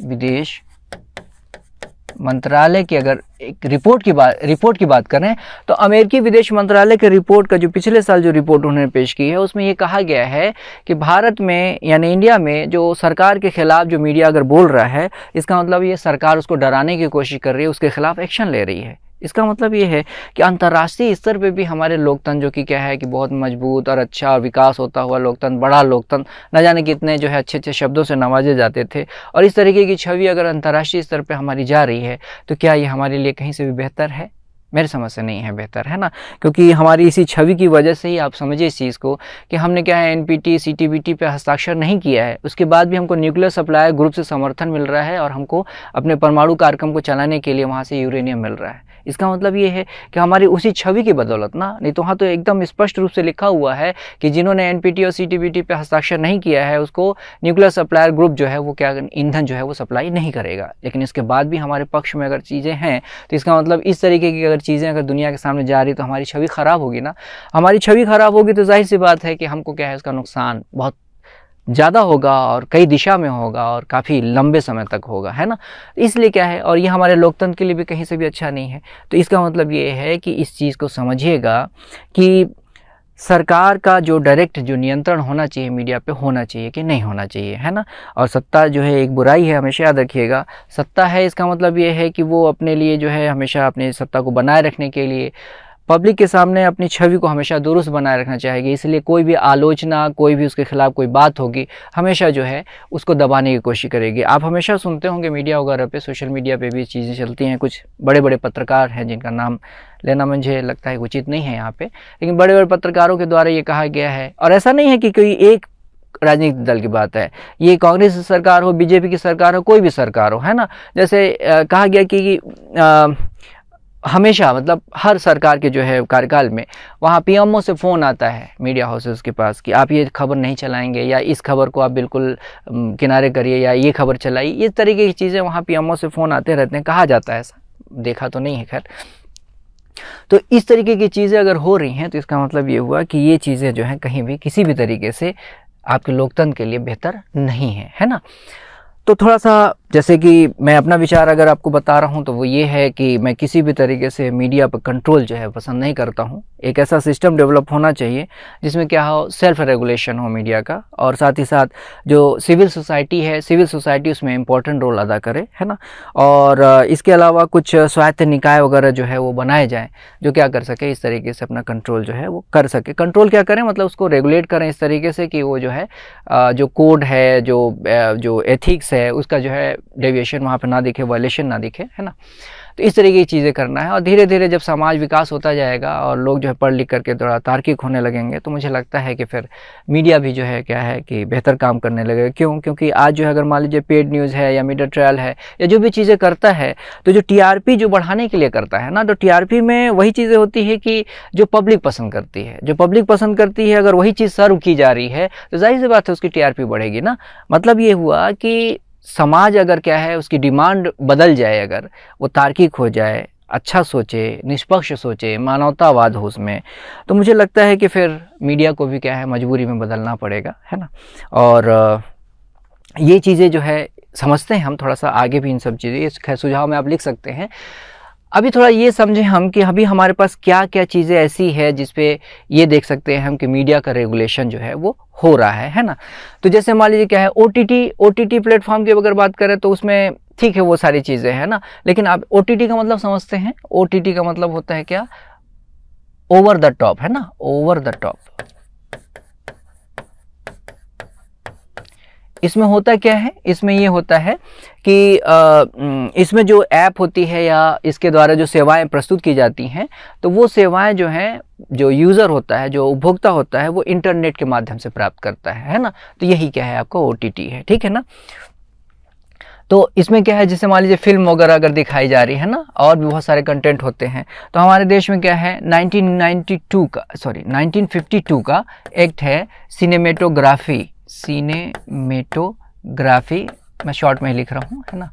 विदेश मंत्रालय की अगर एक रिपोर्ट की बात रिपोर्ट की बात करें तो अमेरिकी विदेश मंत्रालय के रिपोर्ट का जो पिछले साल जो रिपोर्ट उन्होंने पेश की है उसमें ये कहा गया है कि भारत में यानी इंडिया में जो सरकार के खिलाफ जो मीडिया अगर बोल रहा है इसका मतलब ये सरकार उसको डराने की कोशिश कर रही है उसके खिलाफ एक्शन ले रही है इसका मतलब ये है कि अंतर्राष्ट्रीय स्तर पे भी हमारे लोकतंत्र जो कि क्या है कि बहुत मजबूत और अच्छा और विकास होता हुआ लोकतंत्र बड़ा लोकतंत्र न जाने कितने जो है अच्छे अच्छे शब्दों से नवाजे जाते थे और इस तरीके की छवि अगर अंतर्राष्ट्रीय स्तर पर हमारी जा रही है तो क्या ये हमारे लिए कहीं से भी बेहतर है मेरे समझ से नहीं है बेहतर है ना क्योंकि हमारी इसी छवि की वजह से ही आप समझिए इस चीज़ को कि हमने क्या है एनपीटी सीटीबीटी पे हस्ताक्षर नहीं किया है उसके बाद भी हमको न्यूक्लियर सप्लाई ग्रुप से समर्थन मिल रहा है और हमको अपने परमाणु कार्यक्रम को चलाने के लिए वहाँ से यूरेनियम मिल रहा है इसका मतलब ये है कि हमारी उसी छवि की बदौलत ना नहीं तो हाँ तो एकदम स्पष्ट रूप से लिखा हुआ है कि जिन्होंने एन और सी पे हस्ताक्षर नहीं किया है उसको न्यूक्लियर सप्लायर ग्रुप जो है वो क्या ईंधन जो है वो सप्लाई नहीं करेगा लेकिन इसके बाद भी हमारे पक्ष में अगर चीज़ें हैं तो इसका मतलब इस तरीके की अगर चीज़ें अगर दुनिया के सामने जा रही तो हमारी छवि ख़राब होगी ना हमारी छवि ख़राब होगी तो जाहिर सी बात है कि हमको क्या है उसका नुकसान बहुत ज़्यादा होगा और कई दिशा में होगा और काफ़ी लंबे समय तक होगा है ना इसलिए क्या है और ये हमारे लोकतंत्र के लिए भी कहीं से भी अच्छा नहीं है तो इसका मतलब ये है कि इस चीज़ को समझिएगा कि सरकार का जो डायरेक्ट जो नियंत्रण होना चाहिए मीडिया पे होना चाहिए कि नहीं होना चाहिए है ना और सत्ता जो है एक बुराई है हमेशा याद रखिएगा सत्ता है इसका मतलब ये है कि वो अपने लिए जो है हमेशा अपने सत्ता को बनाए रखने के लिए पब्लिक के सामने अपनी छवि को हमेशा दुरुस्त बनाए रखना चाहेगी इसलिए कोई भी आलोचना कोई भी उसके खिलाफ कोई बात होगी हमेशा जो है उसको दबाने की कोशिश करेगी आप हमेशा सुनते होंगे मीडिया वगैरह पे सोशल मीडिया पे भी चीज़ें चलती हैं कुछ बड़े बड़े पत्रकार हैं जिनका नाम लेना मुझे लगता है उचित नहीं है यहाँ पर लेकिन बड़े बड़े पत्रकारों के द्वारा ये कहा गया है और ऐसा नहीं है कि कोई एक राजनीतिक दल की बात है ये कांग्रेस सरकार हो बीजेपी की सरकार हो कोई भी सरकार हो है ना जैसे कहा गया कि हमेशा मतलब हर सरकार के जो है कार्यकाल में वहाँ पीएमओ से फ़ोन आता है मीडिया हाउसेस के पास कि आप ये खबर नहीं चलाएंगे या इस खबर को आप बिल्कुल किनारे करिए या ये खबर चलाइए इस तरीके की चीज़ें वहाँ पीएमओ से फ़ोन आते रहते हैं कहा जाता है ऐसा देखा तो नहीं है खैर तो इस तरीके की चीज़ें अगर हो रही हैं तो इसका मतलब ये हुआ कि ये चीज़ें जो हैं कहीं भी किसी भी तरीके से आपके लोकतंत्र के लिए बेहतर नहीं है है ना तो थोड़ा सा जैसे कि मैं अपना विचार अगर आपको बता रहा हूँ तो वो ये है कि मैं किसी भी तरीके से मीडिया पर कंट्रोल जो है पसंद नहीं करता हूँ एक ऐसा सिस्टम डेवलप होना चाहिए जिसमें क्या हो सेल्फ रेगुलेशन हो मीडिया का और साथ ही साथ जो सिविल सोसाइटी है सिविल सोसाइटी उसमें इम्पोर्टेंट रोल अदा करे है ना और इसके अलावा कुछ स्वायत्त निकाय वगैरह जो है वो बनाए जाएँ जो क्या कर सके इस तरीके से अपना कंट्रोल जो है वो कर सके कंट्रोल क्या करें मतलब उसको रेगुलेट करें इस तरीके से कि वो जो है जो कोड है जो जो एथिक्स है उसका जो है डेविएशन वहाँ पर ना दिखे वायलेशन ना दिखे है ना तो इस तरीके की चीज़ें करना है और धीरे धीरे जब समाज विकास होता जाएगा और लोग जो है पढ़ लिख करके थोड़ा तार्किक होने लगेंगे तो मुझे लगता है कि फिर मीडिया भी जो है क्या है कि बेहतर काम करने लगेगा क्यों क्योंकि आज जो है अगर मान लीजिए पेड न्यूज़ है या मीडिया ट्रायल है या जो भी चीज़ें करता है तो जो टी जो बढ़ाने के लिए करता है ना तो टी में वही चीज़ें होती है कि जो पब्लिक पसंद करती है जो पब्लिक पसंद करती है अगर वही चीज़ सर्व की जा रही है तो जाहिर सी बात है उसकी टी बढ़ेगी ना मतलब ये हुआ कि समाज अगर क्या है उसकी डिमांड बदल जाए अगर वो तार्किक हो जाए अच्छा सोचे निष्पक्ष सोचे मानवतावाद हो उसमें तो मुझे लगता है कि फिर मीडिया को भी क्या है मजबूरी में बदलना पड़ेगा है ना और ये चीज़ें जो है समझते हैं हम थोड़ा सा आगे भी इन सब चीज़ें खैर सुझाव में आप लिख सकते हैं अभी थोड़ा ये समझें हम कि अभी हमारे पास क्या क्या चीज़ें ऐसी है जिसपे ये देख सकते हैं हम कि मीडिया का रेगुलेशन जो है वो हो रहा है है ना तो जैसे मान लीजिए क्या है O T T O T T platform की अगर बात करें तो उसमें ठीक है वो सारी चीज़ें हैं ना लेकिन आप ओ टी टी का मतलब समझते हैं ओ टी टी का मतलब होता है क्या ओवर द टॉप है ना ओवर द टॉप इसमें होता क्या है इसमें ये होता है कि इसमें जो ऐप होती है या इसके द्वारा जो सेवाएं प्रस्तुत की जाती हैं तो वो सेवाएं जो हैं जो यूज़र होता है जो उपभोक्ता होता है वो इंटरनेट के माध्यम से प्राप्त करता है है ना तो यही क्या है आपका ओ है ठीक है ना तो इसमें क्या है जैसे मान लीजिए फिल्म वगैरह अगर दिखाई जा रही है ना और भी बहुत सारे कंटेंट होते हैं तो हमारे देश में क्या है 1992 का सॉरी 1952 का एक्ट है सिनेमेटोग्राफी सीनेमेटोग्राफी मैं शॉर्ट में लिख रहा हूँ है ना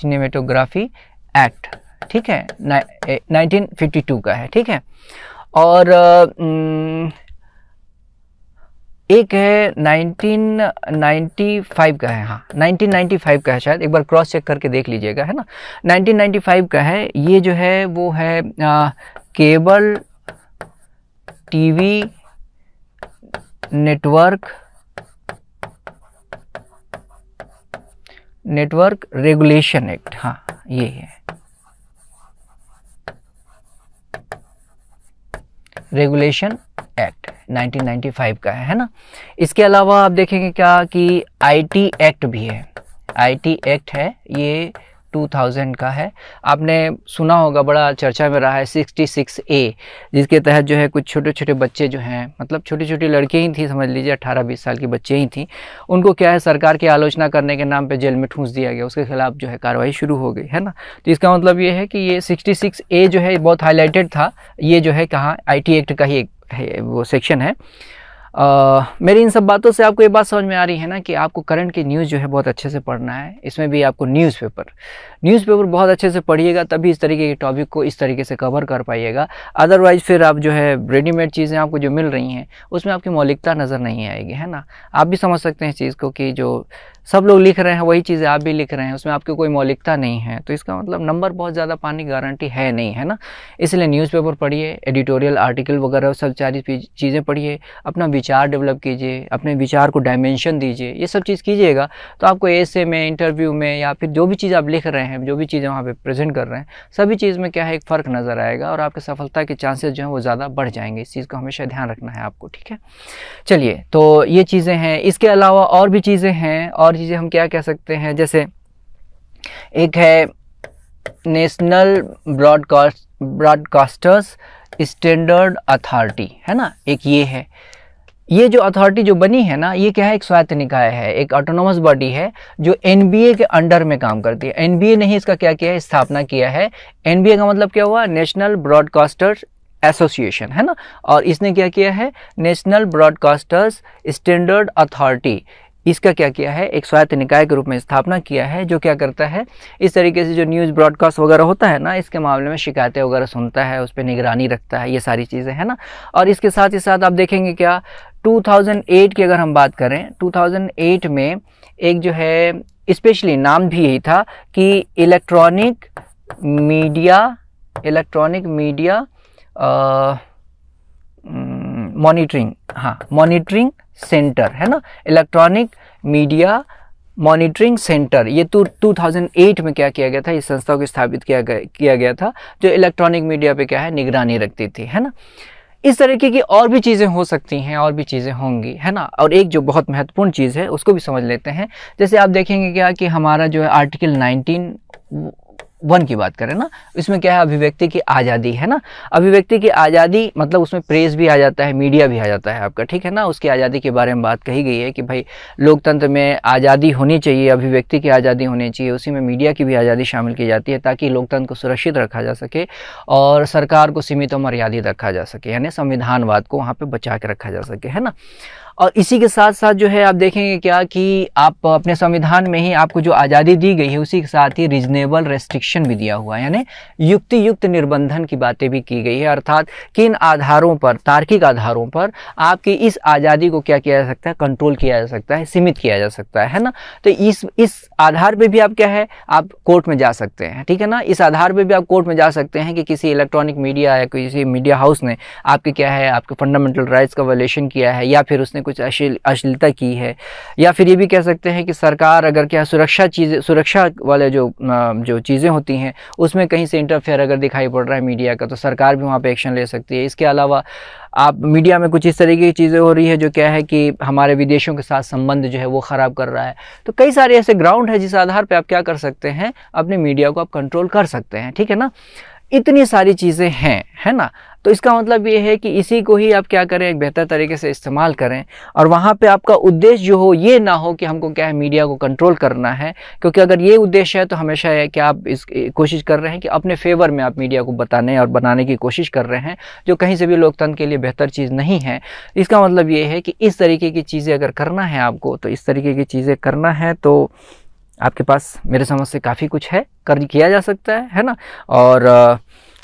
सीनेमेटोग्राफी एक्ट ठीक है नाइनटीन फिफ्टी टू का है ठीक है और एक है नाइनटीन नाइन्टी फाइव का है हाँ नाइनटीन फाइव का है शायद एक बार क्रॉस चेक करके देख लीजिएगा है ना नाइनटीन नाइन्टी फाइव का है ये जो है वो है आ, cable TV network network regulation act हाँ ये है रेगुलेशन एक्ट 1995 का है है ना इसके अलावा आप देखेंगे क्या कि आईटी एक्ट भी है आईटी एक्ट है ये 2000 का है आपने सुना होगा बड़ा चर्चा में रहा है 66 ए जिसके तहत जो है कुछ छोटे छोटे बच्चे जो हैं मतलब छोटी छोटी लड़कियाँ ही थी समझ लीजिए 18-20 साल की बच्चे ही थी उनको क्या है सरकार की आलोचना करने के नाम पे जेल में ठूंस दिया गया उसके खिलाफ जो है कार्रवाई शुरू हो गई है ना तो इसका मतलब ये है कि ये सिक्सटी ए जो है बहुत हाईलाइटेड था ये जो है कहाँ आई एक्ट का ही एक है, वो सेक्शन है आ, मेरी इन सब बातों से आपको ये बात समझ में आ रही है ना कि आपको करंट की न्यूज़ जो है बहुत अच्छे से पढ़ना है इसमें भी आपको न्यूज़पेपर न्यूज़पेपर बहुत अच्छे से पढ़िएगा तभी इस तरीके के टॉपिक को इस तरीके से कवर कर पाइएगा अदरवाइज़ फिर आप जो है रेडीमेड चीज़ें आपको जो मिल रही हैं उसमें आपकी मौलिकता नज़र नहीं आएगी है ना आप भी समझ सकते हैं इस चीज़ को कि जो सब लोग लिख रहे हैं वही चीज़ें आप भी लिख रहे हैं उसमें आपकी कोई मौलिकता नहीं है तो इसका मतलब नंबर बहुत ज़्यादा पाने की गारंटी है नहीं है ना इसलिए न्यूज़पेपर पढ़िए एडिटोरियल आर्टिकल वगैरह सब सारी चीज़ें पढ़िए अपना विचार डेवलप कीजिए अपने विचार को डायमेंशन दीजिए ये सब चीज़ कीजिएगा तो आपको ऐसे में इंटरव्यू में या फिर जो भी चीज़ आप लिख रहे हैं जो भी चीज़ें वहाँ पर प्रेजेंट कर रहे हैं सभी चीज़ में क्या है एक फ़र्क नज़र आएगा और आपके सफलता के चांसेस जो हैं वो ज़्यादा बढ़ जाएंगे इस चीज़ का हमेशा ध्यान रखना है आपको ठीक है चलिए तो ये चीज़ें हैं इसके अलावा और भी चीज़ें हैं और और चीज़ें हम क्या कह सकते हैं जैसे एक है national broadcast broadcasters standard authority है ना एक ये है ये जो अथॉरिटी जो बनी है ना ये क्या है एक स्वायत्त निकाय है एक ऑटोनोमस बॉडी है जो एन के अंडर में काम करती है एन ने ही इसका क्या किया है स्थापना किया है एन का मतलब क्या हुआ नेशनल ब्रॉडकास्टर्स एसोसिएशन है ना और इसने क्या किया है नेशनल ब्रॉडकास्टर्स स्टैंडर्ड अथॉरिटी इसका क्या किया है एक स्वायत्त निकाय के रूप में स्थापना किया है जो क्या करता है इस तरीके से जो न्यूज़ ब्रॉडकास्ट वगैरह होता है ना इसके मामले में शिकायतें वगैरह सुनता है उस पर निगरानी रखता है ये सारी चीज़ें हैं ना और इसके साथ ही साथ आप देखेंगे क्या 2008 की अगर हम बात करें 2008 में एक जो है स्पेशली नाम भी यही था कि electronic media electronic media monitoring हाँ मॉनिटरिंग सेंटर है ना इलेक्ट्रॉनिक मीडिया मॉनिटरिंग सेंटर ये तो 2008 में क्या किया गया था इस संस्था को स्थापित किया गया किया गया था जो इलेक्ट्रॉनिक मीडिया पे क्या है निगरानी रखती थी है ना इस तरीके की और भी चीज़ें हो सकती हैं और भी चीज़ें होंगी है ना और एक जो बहुत महत्वपूर्ण चीज़ है उसको भी समझ लेते हैं जैसे आप देखेंगे क्या कि हमारा जो है आर्टिकल 19 वन की बात करें ना इसमें क्या है अभिव्यक्ति की आज़ादी है ना अभिव्यक्ति की आज़ादी मतलब उसमें प्रेस भी आ जाता है मीडिया भी आ जाता है आपका ठीक है ना उसकी आज़ादी के बारे में बात कही गई है कि भाई लोकतंत्र में आज़ादी होनी चाहिए अभिव्यक्ति की आज़ादी होनी चाहिए उसी में मीडिया की भी आज़ादी शामिल की जाती है ताकि लोकतंत्र को सुरक्षित रखा जा सके और सरकार को सीमित और मर्यादित रखा जा सके यानी संविधानवाद को वहाँ पर बचा के रखा जा सके है ना और इसी के साथ साथ जो है आप देखेंगे क्या कि आप अपने संविधान में ही आपको जो आज़ादी दी गई है उसी के साथ ही रीजनेबल रेस्ट्रिक्शन भी दिया हुआ है यानी युक्ति युक्त निर्बंधन की बातें भी की गई है अर्थात किन आधारों पर तार्किक आधारों पर आपकी इस आज़ादी को क्या किया जा सकता है कंट्रोल किया जा सकता है सीमित किया जा सकता है है ना तो इस इस आधार पर भी आप क्या है आप कोर्ट में जा सकते हैं ठीक है ना इस आधार पर भी आप कोर्ट में जा सकते हैं कि किसी इलेक्ट्रॉनिक मीडिया या किसी मीडिया हाउस ने आपके क्या है आपके फंडामेंटल राइट्स का वायलेशन किया है या फिर उसने कुछ अश्लील अश्लीलता की है या फिर ये भी कह सकते हैं कि सरकार अगर क्या सुरक्षा चीज़ें सुरक्षा वाले जो जो चीज़ें होती हैं उसमें कहीं से इंटरफेयर अगर दिखाई पड़ रहा है मीडिया का तो सरकार भी वहाँ पर एक्शन ले सकती है इसके अलावा आप मीडिया में कुछ इस तरीके की चीज़ें हो रही है जो क्या है कि हमारे विदेशों के साथ संबंध जो है वो ख़राब कर रहा है तो कई सारे ऐसे ग्राउंड है जिस आधार पर आप क्या कर सकते हैं अपने मीडिया को आप कंट्रोल कर सकते हैं ठीक है ना इतनी सारी चीज़ें हैं है ना तो इसका मतलब ये है कि इसी को ही आप क्या करें एक बेहतर तरीके से इस्तेमाल करें और वहाँ पे आपका उद्देश्य जो हो ये ना हो कि हमको क्या है मीडिया को कंट्रोल करना है क्योंकि अगर ये उद्देश्य है तो हमेशा है कि आप इस कोशिश कर रहे हैं कि अपने फेवर में आप मीडिया को बताने और बनाने की कोशिश कर रहे हैं जो कहीं से भी लोकतंत्र के लिए बेहतर चीज़ नहीं है इसका मतलब ये है कि इस तरीके की चीज़ें अगर करना है आपको तो इस तरीके की चीज़ें करना है तो आपके पास मेरे समझ से काफ़ी कुछ है कर किया जा सकता है है ना और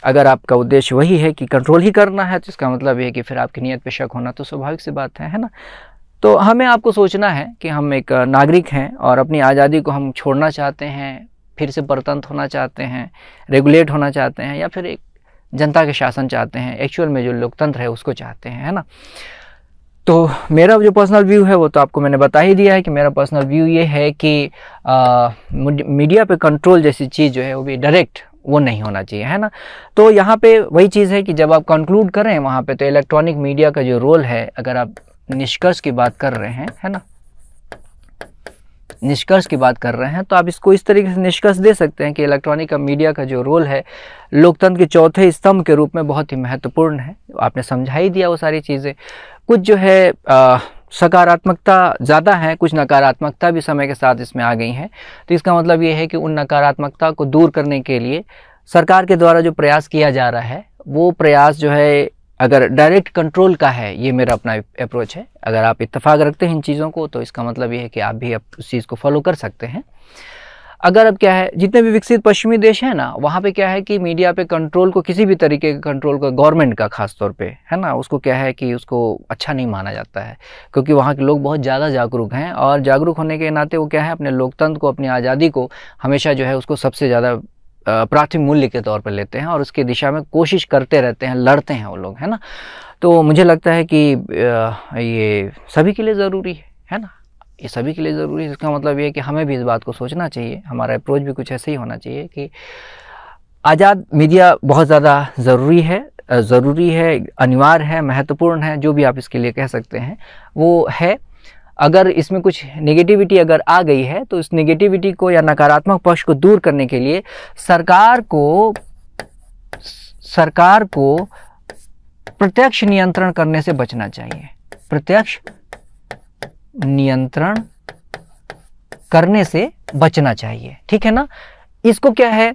अगर आपका उद्देश्य वही है कि कंट्रोल ही करना है तो इसका मतलब ये कि फिर आपकी नीयत पे शक होना तो स्वाभाविक सी बात है है ना तो हमें आपको सोचना है कि हम एक नागरिक हैं और अपनी आज़ादी को हम छोड़ना चाहते हैं फिर से परतंत्र होना चाहते हैं रेगुलेट होना चाहते हैं या फिर एक जनता के शासन चाहते हैं एक्चुअल में जो लोकतंत्र है उसको चाहते हैं है ना तो मेरा जो पर्सनल व्यू है वो तो आपको मैंने बता ही दिया है कि मेरा पर्सनल व्यू ये है कि आ, मीडिया पे कंट्रोल जैसी चीज़ जो है वो भी डायरेक्ट वो नहीं होना चाहिए है ना तो यहाँ पे वही चीज़ है कि जब आप कंक्लूड करें वहाँ पे तो इलेक्ट्रॉनिक मीडिया का जो रोल है अगर आप निष्कर्ष की बात कर रहे हैं है ना निष्कर्ष की बात कर रहे हैं तो आप इसको इस तरीके से निष्कर्ष दे सकते हैं कि इलेक्ट्रॉनिक मीडिया का जो रोल है लोकतंत्र के चौथे स्तंभ के रूप में बहुत ही महत्वपूर्ण है आपने समझा ही दिया वो सारी चीज़ें कुछ जो है आ, सकारात्मकता ज़्यादा है कुछ नकारात्मकता भी समय के साथ इसमें आ गई हैं तो इसका मतलब ये है कि उन नकारात्मकता को दूर करने के लिए सरकार के द्वारा जो प्रयास किया जा रहा है वो प्रयास जो है अगर डायरेक्ट कंट्रोल का है ये मेरा अपना अप्रोच है अगर आप इतफाक़ रखते हैं इन चीज़ों को तो इसका मतलब ये है कि आप भी अब उस चीज़ को फॉलो कर सकते हैं अगर अब क्या है जितने भी विकसित पश्चिमी देश हैं ना वहाँ पे क्या है कि मीडिया पे कंट्रोल को किसी भी तरीके का कंट्रोल का गवर्नमेंट का खास तौर पे है ना उसको क्या है कि उसको अच्छा नहीं माना जाता है क्योंकि वहाँ के लोग बहुत ज़्यादा जागरूक हैं और जागरूक होने के नाते वो क्या है अपने लोकतंत्र को अपनी आज़ादी को हमेशा जो है उसको सबसे ज़्यादा प्राथमिक मूल्य के तौर पर लेते हैं और उसकी दिशा में कोशिश करते रहते हैं लड़ते हैं वो लोग है ना तो मुझे लगता है कि ये सभी के लिए ज़रूरी है है ना ये सभी के लिए ज़रूरी है इसका मतलब ये है कि हमें भी इस बात को सोचना चाहिए हमारा अप्रोच भी कुछ ऐसे ही होना चाहिए कि आज़ाद मीडिया बहुत ज़्यादा ज़रूरी है ज़रूरी है अनिवार्य है महत्वपूर्ण है जो भी आप इसके लिए कह सकते हैं वो है अगर इसमें कुछ नेगेटिविटी अगर आ गई है तो इस नेगेटिविटी को या नकारात्मक पक्ष को दूर करने के लिए सरकार को सरकार को प्रत्यक्ष नियंत्रण करने से बचना चाहिए प्रत्यक्ष नियंत्रण करने से बचना चाहिए ठीक है ना इसको क्या है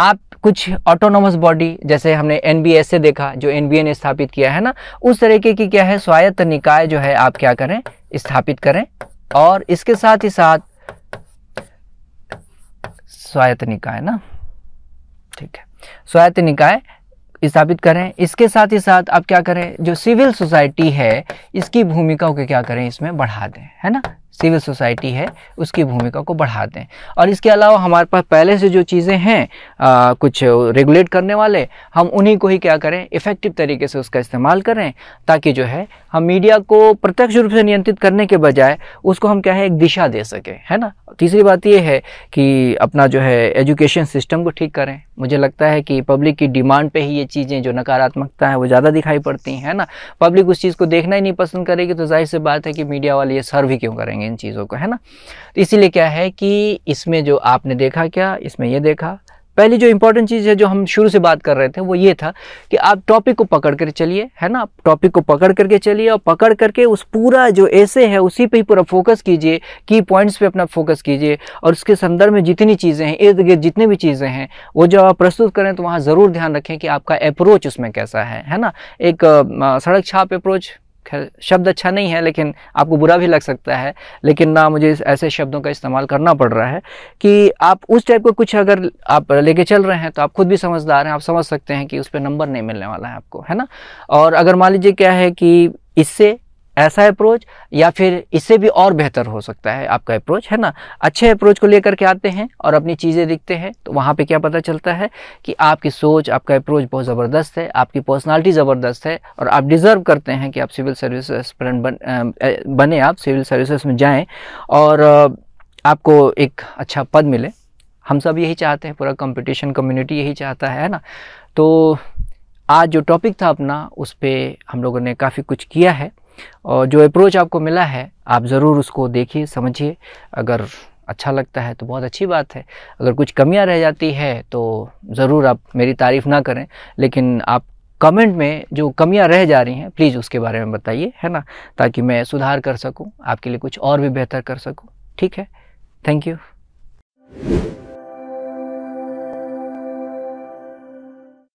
आप कुछ ऑटोनोमस बॉडी जैसे हमने एन से देखा जो एन ने स्थापित किया है ना उस तरीके की क्या है स्वायत्त निकाय जो है आप क्या करें स्थापित करें और इसके साथ ही साथ स्वायत्त निकाय ना ठीक है स्वायत्त निकाय स्थापित करें इसके साथ ही साथ आप क्या करें जो सिविल सोसाइटी है इसकी भूमिका को क्या करें इसमें बढ़ा दें है ना सिविल सोसाइटी है उसकी भूमिका को बढ़ा दें और इसके अलावा हमारे पास पहले से जो चीज़ें हैं आ, कुछ रेगुलेट करने वाले हम उन्हीं को ही क्या करें इफ़ेक्टिव तरीके से उसका इस्तेमाल करें ताकि जो है हम मीडिया को प्रत्यक्ष रूप से नियंत्रित करने के बजाय उसको हम क्या है एक दिशा दे सकें है ना तीसरी बात यह है कि अपना जो है एजुकेशन सिस्टम को ठीक करें मुझे लगता है कि पब्लिक की डिमांड पे ही ये चीज़ें जो नकारात्मकता है वो ज़्यादा दिखाई पड़ती हैं है ना पब्लिक उस चीज़ को देखना ही नहीं पसंद करेगी तो जाहिर सी बात है कि मीडिया वाले ये सर्व ही क्यों करेंगे जाएंगे इन चीज़ों को है ना तो इसीलिए क्या है कि इसमें जो आपने देखा क्या इसमें ये देखा पहली जो इंपॉर्टेंट चीज़ है जो हम शुरू से बात कर रहे थे वो ये था कि आप टॉपिक को पकड़ कर चलिए है ना टॉपिक को पकड़ करके चलिए और पकड़ करके उस पूरा जो ऐसे है उसी पे ही पूरा फोकस कीजिए की पॉइंट्स पे अपना फोकस कीजिए और उसके संदर्भ में जितनी चीज़ें हैं इर्द गिर्द जितनी भी चीज़ें हैं वो जब आप प्रस्तुत करें तो वहाँ ज़रूर ध्यान रखें कि आपका अप्रोच उसमें कैसा है है ना एक सड़क छाप अप्रोच खैर शब्द अच्छा नहीं है लेकिन आपको बुरा भी लग सकता है लेकिन ना मुझे ऐसे शब्दों का इस्तेमाल करना पड़ रहा है कि आप उस टाइप का कुछ अगर आप लेके चल रहे हैं तो आप खुद भी समझदार हैं आप समझ सकते हैं कि उस पर नंबर नहीं मिलने वाला है आपको है ना और अगर मान लीजिए क्या है कि इससे ऐसा अप्रोच या फिर इससे भी और बेहतर हो सकता है आपका अप्रोच है ना अच्छे अप्रोच को लेकर के आते हैं और अपनी चीज़ें दिखते हैं तो वहाँ पे क्या पता चलता है कि आपकी सोच आपका अप्रोच बहुत ज़बरदस्त है आपकी पर्सनालिटी ज़बरदस्त है और आप डिज़र्व करते हैं कि आप सिविल सर्विस बन, बने आप सिविल सर्विसेज में जाएँ और आपको एक अच्छा पद मिले हम सब यही चाहते हैं पूरा कंपटीशन कम्युनिटी यही चाहता है ना तो आज जो टॉपिक था अपना उस पर हम लोगों ने काफ़ी कुछ किया है और जो अप्रोच आपको मिला है आप ज़रूर उसको देखिए समझिए अगर अच्छा लगता है तो बहुत अच्छी बात है अगर कुछ कमियां रह जाती है तो ज़रूर आप मेरी तारीफ़ ना करें लेकिन आप कमेंट में जो कमियां रह जा रही हैं प्लीज़ उसके बारे में बताइए है ना ताकि मैं सुधार कर सकूं आपके लिए कुछ और भी बेहतर कर सकूं ठीक है थैंक यू